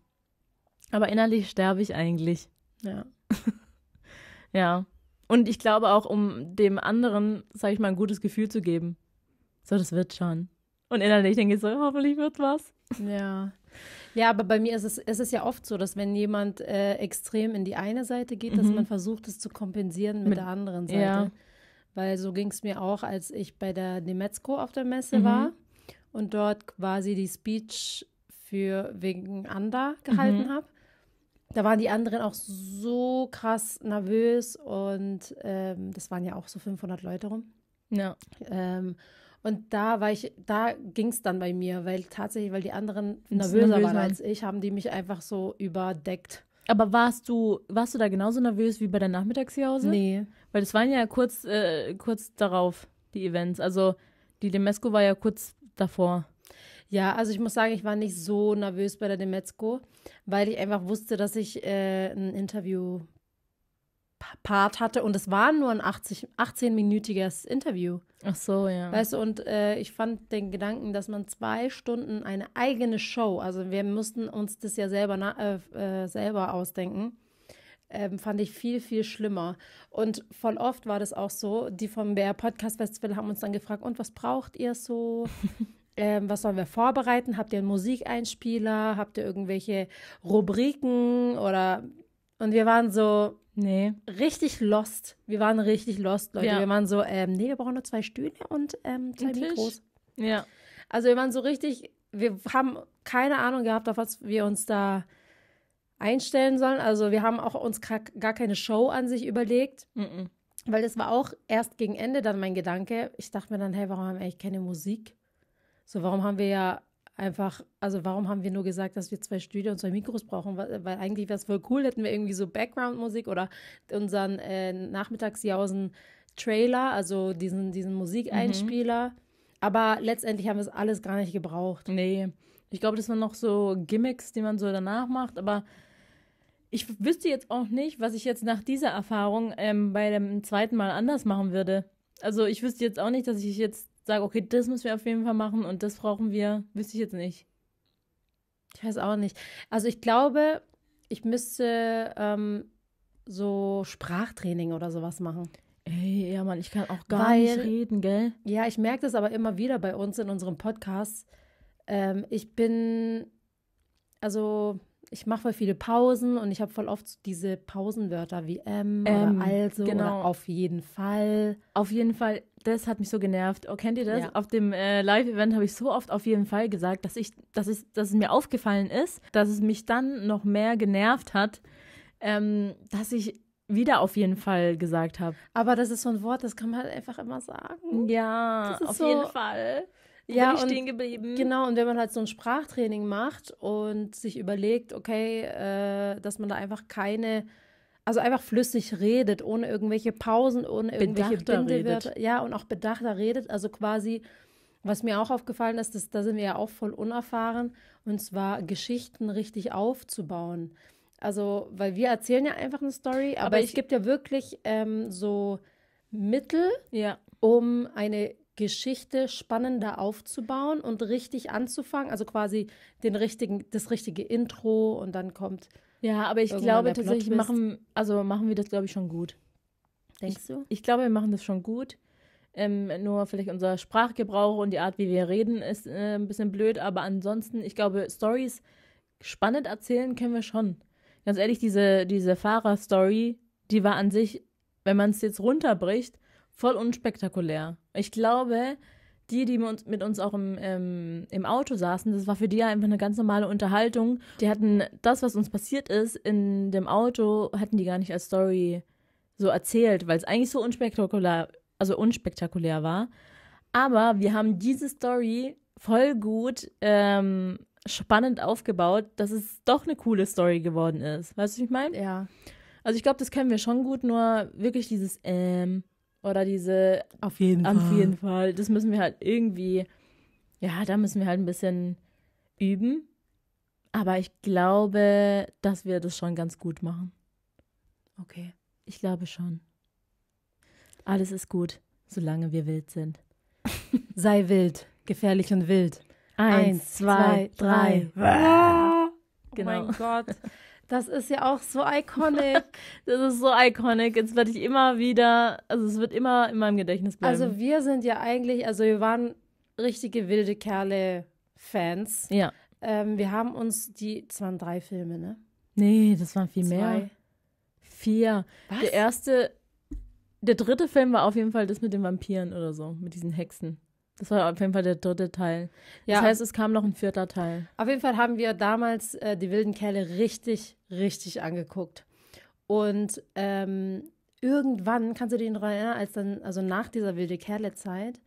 Aber innerlich sterbe ich eigentlich. Ja. ja. Und ich glaube auch, um dem anderen, sage ich mal, ein gutes Gefühl zu geben. So, das wird schon. Und innerlich denke ich so, hoffentlich wird was. Ja. Ja, aber bei mir ist es, es ist ja oft so, dass wenn jemand äh, extrem in die eine Seite geht, mhm. dass man versucht, es zu kompensieren mit, mit der anderen Seite. Ja. Weil so ging es mir auch, als ich bei der Nemetzko auf der Messe mhm. war und dort quasi die Speech für wegen Anda gehalten mhm. habe. Da waren die anderen auch so krass nervös und ähm, das waren ja auch so 500 Leute rum. Ja. Ähm, und da war ich, da ging es dann bei mir, weil tatsächlich, weil die anderen nervöser, nervöser waren als ich, haben die mich einfach so überdeckt. Aber warst du, warst du da genauso nervös wie bei der Nachmittagsjause? Nee. Weil das waren ja kurz, äh, kurz darauf, die Events. Also die Demesco war ja kurz davor. Ja, also ich muss sagen, ich war nicht so nervös bei der Demesco, weil ich einfach wusste, dass ich äh, ein Interview Part hatte und es war nur ein 80, 18-minütiges Interview. Ach so, ja. Weißt du, und äh, ich fand den Gedanken, dass man zwei Stunden eine eigene Show, also wir mussten uns das ja selber, na, äh, äh selber ausdenken, ähm, fand ich viel, viel schlimmer. Und voll oft war das auch so, die vom BR Podcast Festival haben uns dann gefragt, und was braucht ihr so? Ähm, was sollen wir vorbereiten? Habt ihr einen Musikeinspieler? Habt ihr irgendwelche Rubriken? Oder und wir waren so, Nee. Richtig lost. Wir waren richtig lost, Leute. Ja. Wir waren so, ähm, nee, wir brauchen nur zwei Stühle und ähm, zwei Ein Mikros. Tisch. Ja. Also wir waren so richtig, wir haben keine Ahnung gehabt, auf was wir uns da einstellen sollen. Also wir haben auch uns gar keine Show an sich überlegt. Mm -mm. Weil das war auch erst gegen Ende dann mein Gedanke. Ich dachte mir dann, hey, warum haben wir eigentlich keine Musik? So, warum haben wir ja einfach, also warum haben wir nur gesagt, dass wir zwei Studio und zwei Mikros brauchen? Weil, weil eigentlich wäre es voll cool, hätten wir irgendwie so Background-Musik oder unseren äh, Nachmittagsjausen-Trailer, also diesen, diesen Musikeinspieler. Mhm. Aber letztendlich haben wir es alles gar nicht gebraucht. Nee. Ich glaube, das waren noch so Gimmicks, die man so danach macht, aber ich wüsste jetzt auch nicht, was ich jetzt nach dieser Erfahrung ähm, bei dem zweiten Mal anders machen würde. Also ich wüsste jetzt auch nicht, dass ich jetzt sage, okay, das müssen wir auf jeden Fall machen und das brauchen wir, wüsste ich jetzt nicht. Ich weiß auch nicht. Also ich glaube, ich müsste ähm, so Sprachtraining oder sowas machen. Ey, ja, Mann, ich kann auch gar Weil, nicht reden, gell? Ja, ich merke das aber immer wieder bei uns in unserem Podcast. Ähm, ich bin, also ich mache voll viele Pausen und ich habe voll oft diese Pausenwörter wie M ähm oder also genau. oder auf jeden Fall. Auf jeden Fall das hat mich so genervt. Oh, kennt ihr das? Ja. Auf dem äh, Live-Event habe ich so oft auf jeden Fall gesagt, dass ich, dass ich, dass es mir aufgefallen ist, dass es mich dann noch mehr genervt hat, ähm, dass ich wieder auf jeden Fall gesagt habe. Aber das ist so ein Wort, das kann man halt einfach immer sagen. Ja, auf so, jeden Fall. Ja, bin ich stehen geblieben. Genau, und wenn man halt so ein Sprachtraining macht und sich überlegt, okay, äh, dass man da einfach keine also einfach flüssig redet, ohne irgendwelche Pausen, ohne irgendwelche bedachter Bindewörter. Redet. Ja, und auch bedachter redet. Also quasi, was mir auch aufgefallen ist, das, da sind wir ja auch voll unerfahren, und zwar Geschichten richtig aufzubauen. Also, weil wir erzählen ja einfach eine Story, aber, aber ich, es gibt ja wirklich ähm, so Mittel, ja. um eine Geschichte spannender aufzubauen und richtig anzufangen. Also quasi den richtigen, das richtige Intro und dann kommt ja, aber ich glaube tatsächlich machen, also machen wir das, glaube ich, schon gut. Denkst ich, du? Ich glaube, wir machen das schon gut. Ähm, nur vielleicht unser Sprachgebrauch und die Art, wie wir reden, ist äh, ein bisschen blöd. Aber ansonsten, ich glaube, Stories spannend erzählen können wir schon. Ganz ehrlich, diese, diese Fahrer-Story, die war an sich, wenn man es jetzt runterbricht, voll unspektakulär. Ich glaube, die, die mit uns auch im, ähm, im Auto saßen, das war für die einfach eine ganz normale Unterhaltung. Die hatten das, was uns passiert ist, in dem Auto, hatten die gar nicht als Story so erzählt, weil es eigentlich so unspektakulär, also unspektakulär war. Aber wir haben diese Story voll gut ähm, spannend aufgebaut, dass es doch eine coole Story geworden ist. Weißt du, was ich meine? Ja. Also ich glaube, das können wir schon gut, nur wirklich dieses ähm, oder diese. Auf jeden auf Fall. jeden Fall. Das müssen wir halt irgendwie, ja, da müssen wir halt ein bisschen üben. Aber ich glaube, dass wir das schon ganz gut machen. Okay. Ich glaube schon. Alles ist gut, solange wir wild sind. Sei wild, gefährlich und wild. Eins, Eins zwei, zwei, drei. drei. Genau. Oh mein Gott. Das ist ja auch so iconic. das ist so iconic. Jetzt werde ich immer wieder, also es wird immer in meinem Gedächtnis bleiben. Also wir sind ja eigentlich, also wir waren richtige wilde Kerle-Fans. Ja. Ähm, wir haben uns die, das waren drei Filme, ne? Nee, das waren viel Zwei. mehr. Vier. Was? Der erste, der dritte Film war auf jeden Fall das mit den Vampiren oder so, mit diesen Hexen. Das war auf jeden Fall der dritte Teil. Ja. Das heißt, es kam noch ein vierter Teil. Auf jeden Fall haben wir damals äh, die wilden Kerle richtig, richtig angeguckt. Und ähm, irgendwann, kannst du dich noch erinnern, als dann, also nach dieser wilde Kerle-Zeit,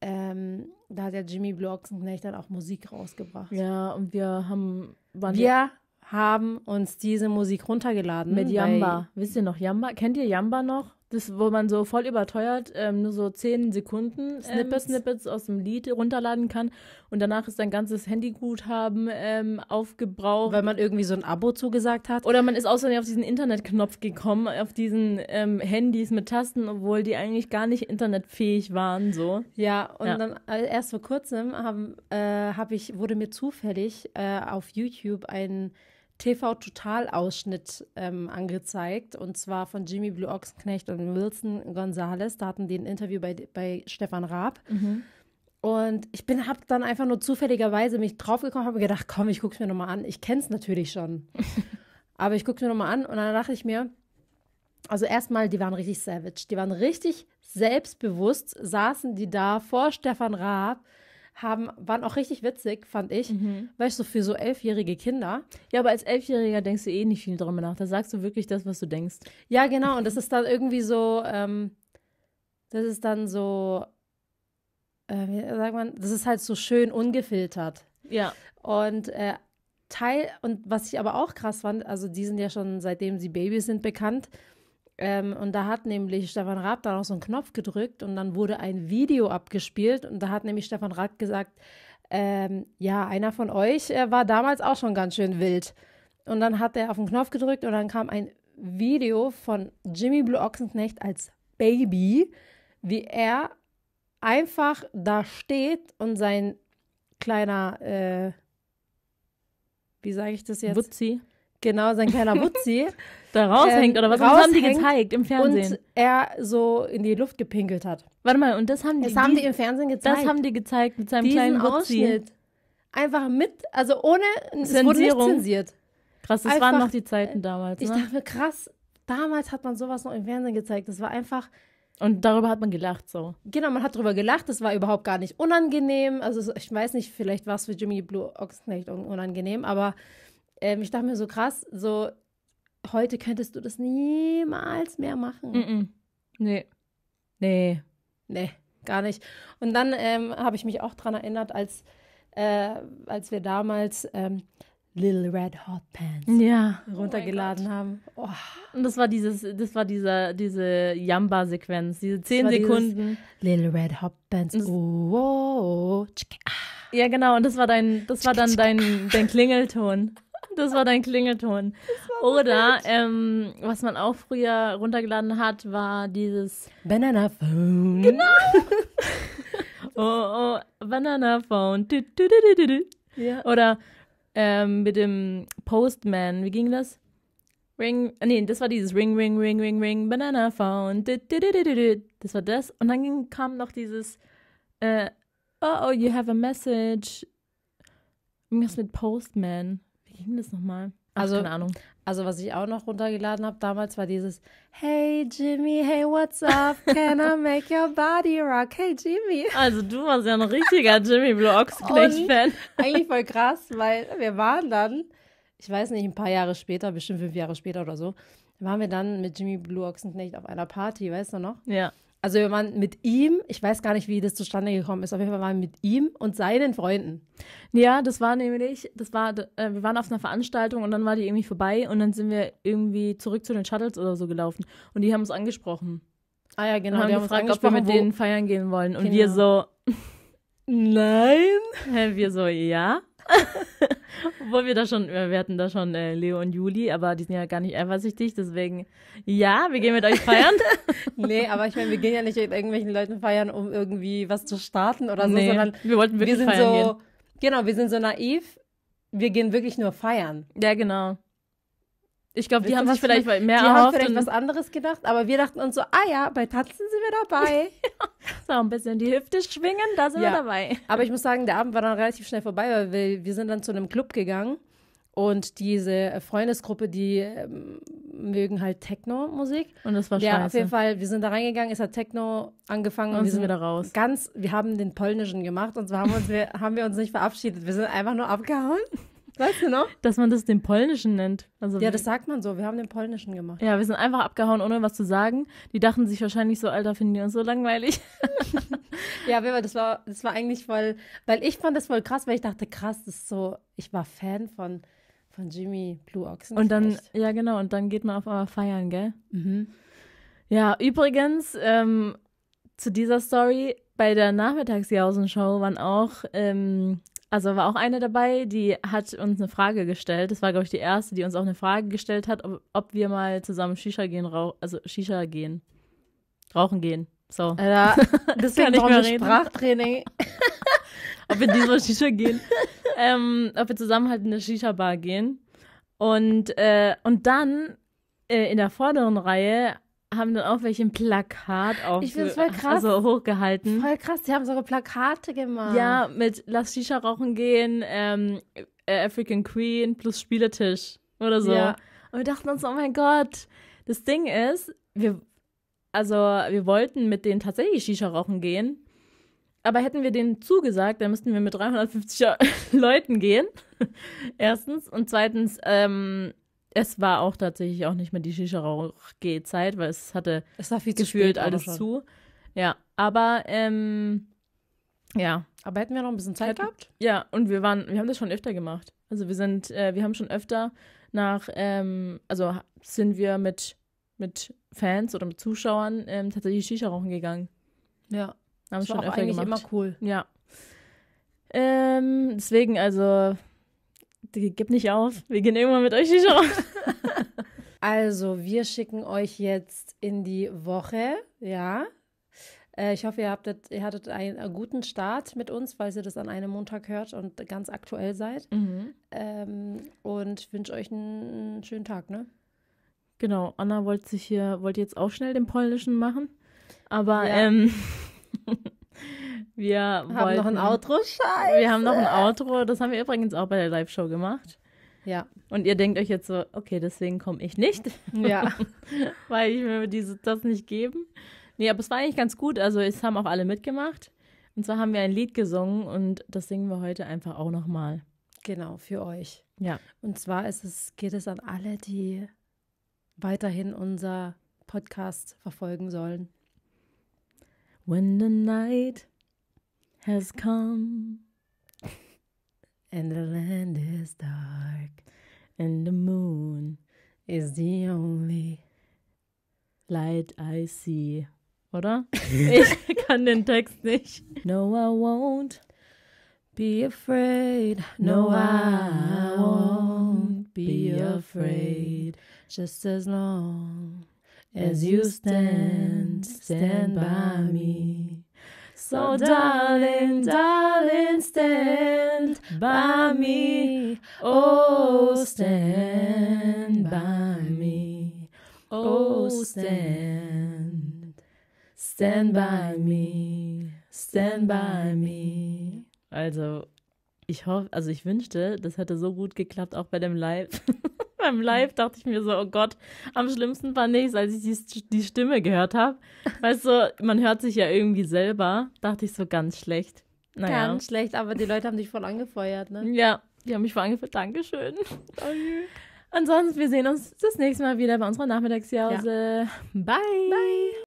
ähm, da hat ja Jimmy Blocks und Knecht dann auch Musik rausgebracht. Ja, und wir haben. Waren wir haben uns diese Musik runtergeladen. Mit Yamba. Wisst ihr noch Yamba? Kennt ihr Yamba noch? das, wo man so voll überteuert ähm, nur so 10 Sekunden ähm, Snippets, Snippets aus dem Lied runterladen kann und danach ist dein ganzes Handyguthaben ähm, aufgebraucht. Weil man irgendwie so ein Abo zugesagt hat. Oder man ist außerdem auf diesen Internetknopf gekommen, auf diesen ähm, Handys mit Tasten, obwohl die eigentlich gar nicht internetfähig waren. so. Ja, und ja. dann äh, erst vor kurzem haben, äh, hab ich, wurde mir zufällig äh, auf YouTube ein TV-Total-Ausschnitt ähm, angezeigt und zwar von Jimmy Blue Ochsenknecht und Wilson Gonzalez. Da hatten die ein Interview bei, bei Stefan Raab. Mhm. Und ich bin, hab dann einfach nur zufälligerweise mich draufgekommen, habe gedacht, komm, ich guck's mir nochmal an. Ich kenn's natürlich schon. Aber ich guck's mir nochmal an und dann dachte ich mir, also erstmal, die waren richtig savage. Die waren richtig selbstbewusst, saßen die da vor Stefan Raab haben, waren auch richtig witzig, fand ich. Mhm. Weißt du, für so elfjährige Kinder. Ja, aber als Elfjähriger denkst du eh nicht viel drüber nach. Da sagst du wirklich das, was du denkst. Ja, genau. Und das ist dann irgendwie so, ähm, das ist dann so, äh, wie sagt man, das ist halt so schön ungefiltert. Ja. Und äh, Teil, und was ich aber auch krass fand, also die sind ja schon seitdem sie Babys sind bekannt. Ähm, und da hat nämlich Stefan Raab dann auch so einen Knopf gedrückt und dann wurde ein Video abgespielt und da hat nämlich Stefan Raab gesagt, ähm, ja, einer von euch äh, war damals auch schon ganz schön wild. Und dann hat er auf den Knopf gedrückt und dann kam ein Video von Jimmy Blue Ochsenknecht als Baby, wie er einfach da steht und sein kleiner, äh, wie sage ich das jetzt? Wutzi. Genau, sein kleiner Wutzi da raushängt ähm, oder was, was haben die gezeigt im Fernsehen? Und er so in die Luft gepinkelt hat. Warte mal, und das haben die, das haben die im Fernsehen gezeigt. Das haben die gezeigt mit seinem Diesen kleinen Rutzi. Ausschnitt. Einfach mit, also ohne, es Zensierung. wurde nicht zensiert. Krass, das einfach, waren noch die Zeiten damals. Ich ne? dachte mir, krass, damals hat man sowas noch im Fernsehen gezeigt. Das war einfach. Und darüber hat man gelacht, so. Genau, man hat darüber gelacht. Das war überhaupt gar nicht unangenehm. Also, ich weiß nicht, vielleicht war es für Jimmy Blue Ochs nicht unangenehm, aber ähm, ich dachte mir so krass, so heute könntest du das niemals mehr machen. Mm -mm. Nee. Nee. Nee, gar nicht. Und dann ähm, habe ich mich auch daran erinnert, als, äh, als wir damals ähm, Little Red Hot Pants ja. Oh runtergeladen oh haben. Oh. Und das war dieses, das war dieser, diese yamba sequenz diese zehn Sekunden. Little Red Hot Pants. Oh, oh, oh. Ja, genau, und das war dein, das war dann dein, dein Klingelton. Das war dein Klingelton. Oder ähm, was man auch früher runtergeladen hat, war dieses Banana Phone. Genau. oh, oh, Banana Phone. Du, du, du, ja. Oder ähm, mit dem Postman. Wie ging das? Ring, äh, nee, das war dieses Ring, Ring, Ring, Ring, Ring, Banana Phone. Das war das. Und dann kam noch dieses äh, Oh, oh, you have a message. Irgendwas mit Postman ging das nochmal? also, keine Ahnung. Also, was ich auch noch runtergeladen habe damals, war dieses Hey Jimmy, hey, what's up? Can I make your body rock? Hey Jimmy. Also, du warst ja ein richtiger Jimmy Blue Ochsenknecht-Fan. Eigentlich voll krass, weil wir waren dann, ich weiß nicht, ein paar Jahre später, bestimmt fünf Jahre später oder so, waren wir dann mit Jimmy Blue Ochsenknecht auf einer Party, weißt du noch? Ja. Also wir waren mit ihm, ich weiß gar nicht, wie das zustande gekommen ist, auf jeden Fall waren wir mit ihm und seinen Freunden. Ja, das war nämlich, das war, äh, wir waren auf einer Veranstaltung und dann war die irgendwie vorbei und dann sind wir irgendwie zurück zu den Shuttles oder so gelaufen und die haben uns angesprochen. Ah ja, genau. Und haben, die haben gefragt, ob wir mit denen feiern gehen wollen und genau. wir so, nein. wir so, ja. Obwohl wir da schon, äh, wir hatten da schon äh, Leo und Juli, aber die sind ja gar nicht eifersüchtig, deswegen, ja, wir gehen mit euch feiern. nee, aber ich meine, wir gehen ja nicht mit irgendwelchen Leuten feiern, um irgendwie was zu starten oder so, nee, sondern wir wollten wirklich wir sind feiern so, gehen. Genau, wir sind so naiv, wir gehen wirklich nur feiern. Ja, genau. Ich glaube, die haben sich vielleicht mehr die haben vielleicht was anderes gedacht, aber wir dachten uns so, ah ja, bei Tanzen sind wir dabei. so ein bisschen die Hüfte schwingen, da sind ja. wir dabei. Aber ich muss sagen, der Abend war dann relativ schnell vorbei, weil wir, wir sind dann zu einem Club gegangen und diese Freundesgruppe, die ähm, mögen halt Techno-Musik. Und das war ja, scheiße. Ja, auf jeden Fall, wir sind da reingegangen, es hat Techno angefangen und, und wir sind wieder raus. Ganz, wir haben den Polnischen gemacht und so haben, wir, haben wir uns nicht verabschiedet. Wir sind einfach nur abgehauen. Weißt du noch? Dass man das den Polnischen nennt. Also ja, das sagt man so. Wir haben den Polnischen gemacht. Ja, wir sind einfach abgehauen, ohne was zu sagen. Die dachten sich wahrscheinlich so, Alter, finden die uns so langweilig. ja, aber das war, das war eigentlich voll, weil ich fand das voll krass, weil ich dachte, krass, das ist so, ich war Fan von, von Jimmy Blue Ochsen. Und dann, vielleicht. ja genau, und dann geht man auf einmal feiern, gell? Mhm. Ja, übrigens, ähm, zu dieser Story, bei der Nachmittagsjausenshow waren auch ähm, also war auch eine dabei, die hat uns eine Frage gestellt. Das war, glaube ich, die erste, die uns auch eine Frage gestellt hat, ob, ob wir mal zusammen Shisha gehen, rauch, also Shisha gehen. Rauchen gehen. So. Äh, Alter, das kann ich mehr reden. Sprachtraining. ob wir in diesmal Shisha gehen. Ähm, ob wir zusammen halt in eine Shisha-Bar gehen. Und, äh, und dann äh, in der vorderen Reihe haben dann auch welche ein Plakat auf, ich find's voll krass. Also hochgehalten. Voll krass, die haben sogar Plakate gemacht. Ja, mit Lass Shisha rauchen gehen, ähm, äh, African Queen plus Spieletisch oder so. Ja. Und wir dachten uns, oh mein Gott, das Ding ist, wir, also wir wollten mit denen tatsächlich Shisha rauchen gehen, aber hätten wir denen zugesagt, dann müssten wir mit 350 Leuten gehen, erstens. Und zweitens, ähm, es war auch tatsächlich auch nicht mehr die Shisha-Rauch-G-Zeit, weil es hatte es war viel gefühlt zu alles zu. Ja, aber ähm, ja. Aber hätten wir noch ein bisschen Zeit Hätt, gehabt? Ja, und wir waren, wir haben das schon öfter gemacht. Also wir sind, äh, wir haben schon öfter nach, ähm, also sind wir mit, mit Fans oder mit Zuschauern ähm, tatsächlich Shisha rauchen gegangen. Ja. Haben das schon war auch öfter eigentlich gemacht. immer cool. Ja. Ähm, deswegen, also die nicht auf. Wir gehen irgendwann mit euch die Show. also, wir schicken euch jetzt in die Woche, ja. Äh, ich hoffe, ihr, habtet, ihr hattet einen, guten Start mit uns, falls ihr das an einem Montag hört und ganz aktuell seid. Mhm. Ähm, und wünsche euch einen, einen schönen Tag, ne? Genau, Anna wollte sich hier, wollte jetzt auch schnell den Polnischen machen. Aber ja. ähm, Wir haben wollten, noch ein Outro, scheiße. Wir haben noch ein Outro, das haben wir übrigens auch bei der Live-Show gemacht. Ja. Und ihr denkt euch jetzt so, okay, deswegen komme ich nicht. Ja. Weil ich mir dieses, das nicht geben. Nee, aber es war eigentlich ganz gut. Also es haben auch alle mitgemacht. Und zwar haben wir ein Lied gesungen und das singen wir heute einfach auch nochmal. Genau, für euch. Ja. Und zwar ist es, geht es an alle, die weiterhin unser Podcast verfolgen sollen. When the night has come, and the land is dark, and the moon is the only light I see. Oder? ich kann den Text nicht. No, I won't be afraid. No, I won't be afraid. Just as long as you stand, stand by me. So darling, darling, stand by me. Oh, stand by me. Oh, stand. Stand by me. Stand by me. Also, ich hoffe, also ich wünschte, das hätte so gut geklappt, auch bei dem Live. meinem Live dachte ich mir so, oh Gott, am schlimmsten fand ich es, als ich die, die Stimme gehört habe. Weißt du, man hört sich ja irgendwie selber, dachte ich so ganz schlecht. Naja. Ganz schlecht, aber die Leute haben dich voll angefeuert, ne? Ja, die haben mich voll angefeuert. Dankeschön. Danke. Oh Ansonsten, wir sehen uns das nächste Mal wieder bei unserer Nachmittagsjause. Ja. Bye. Bye.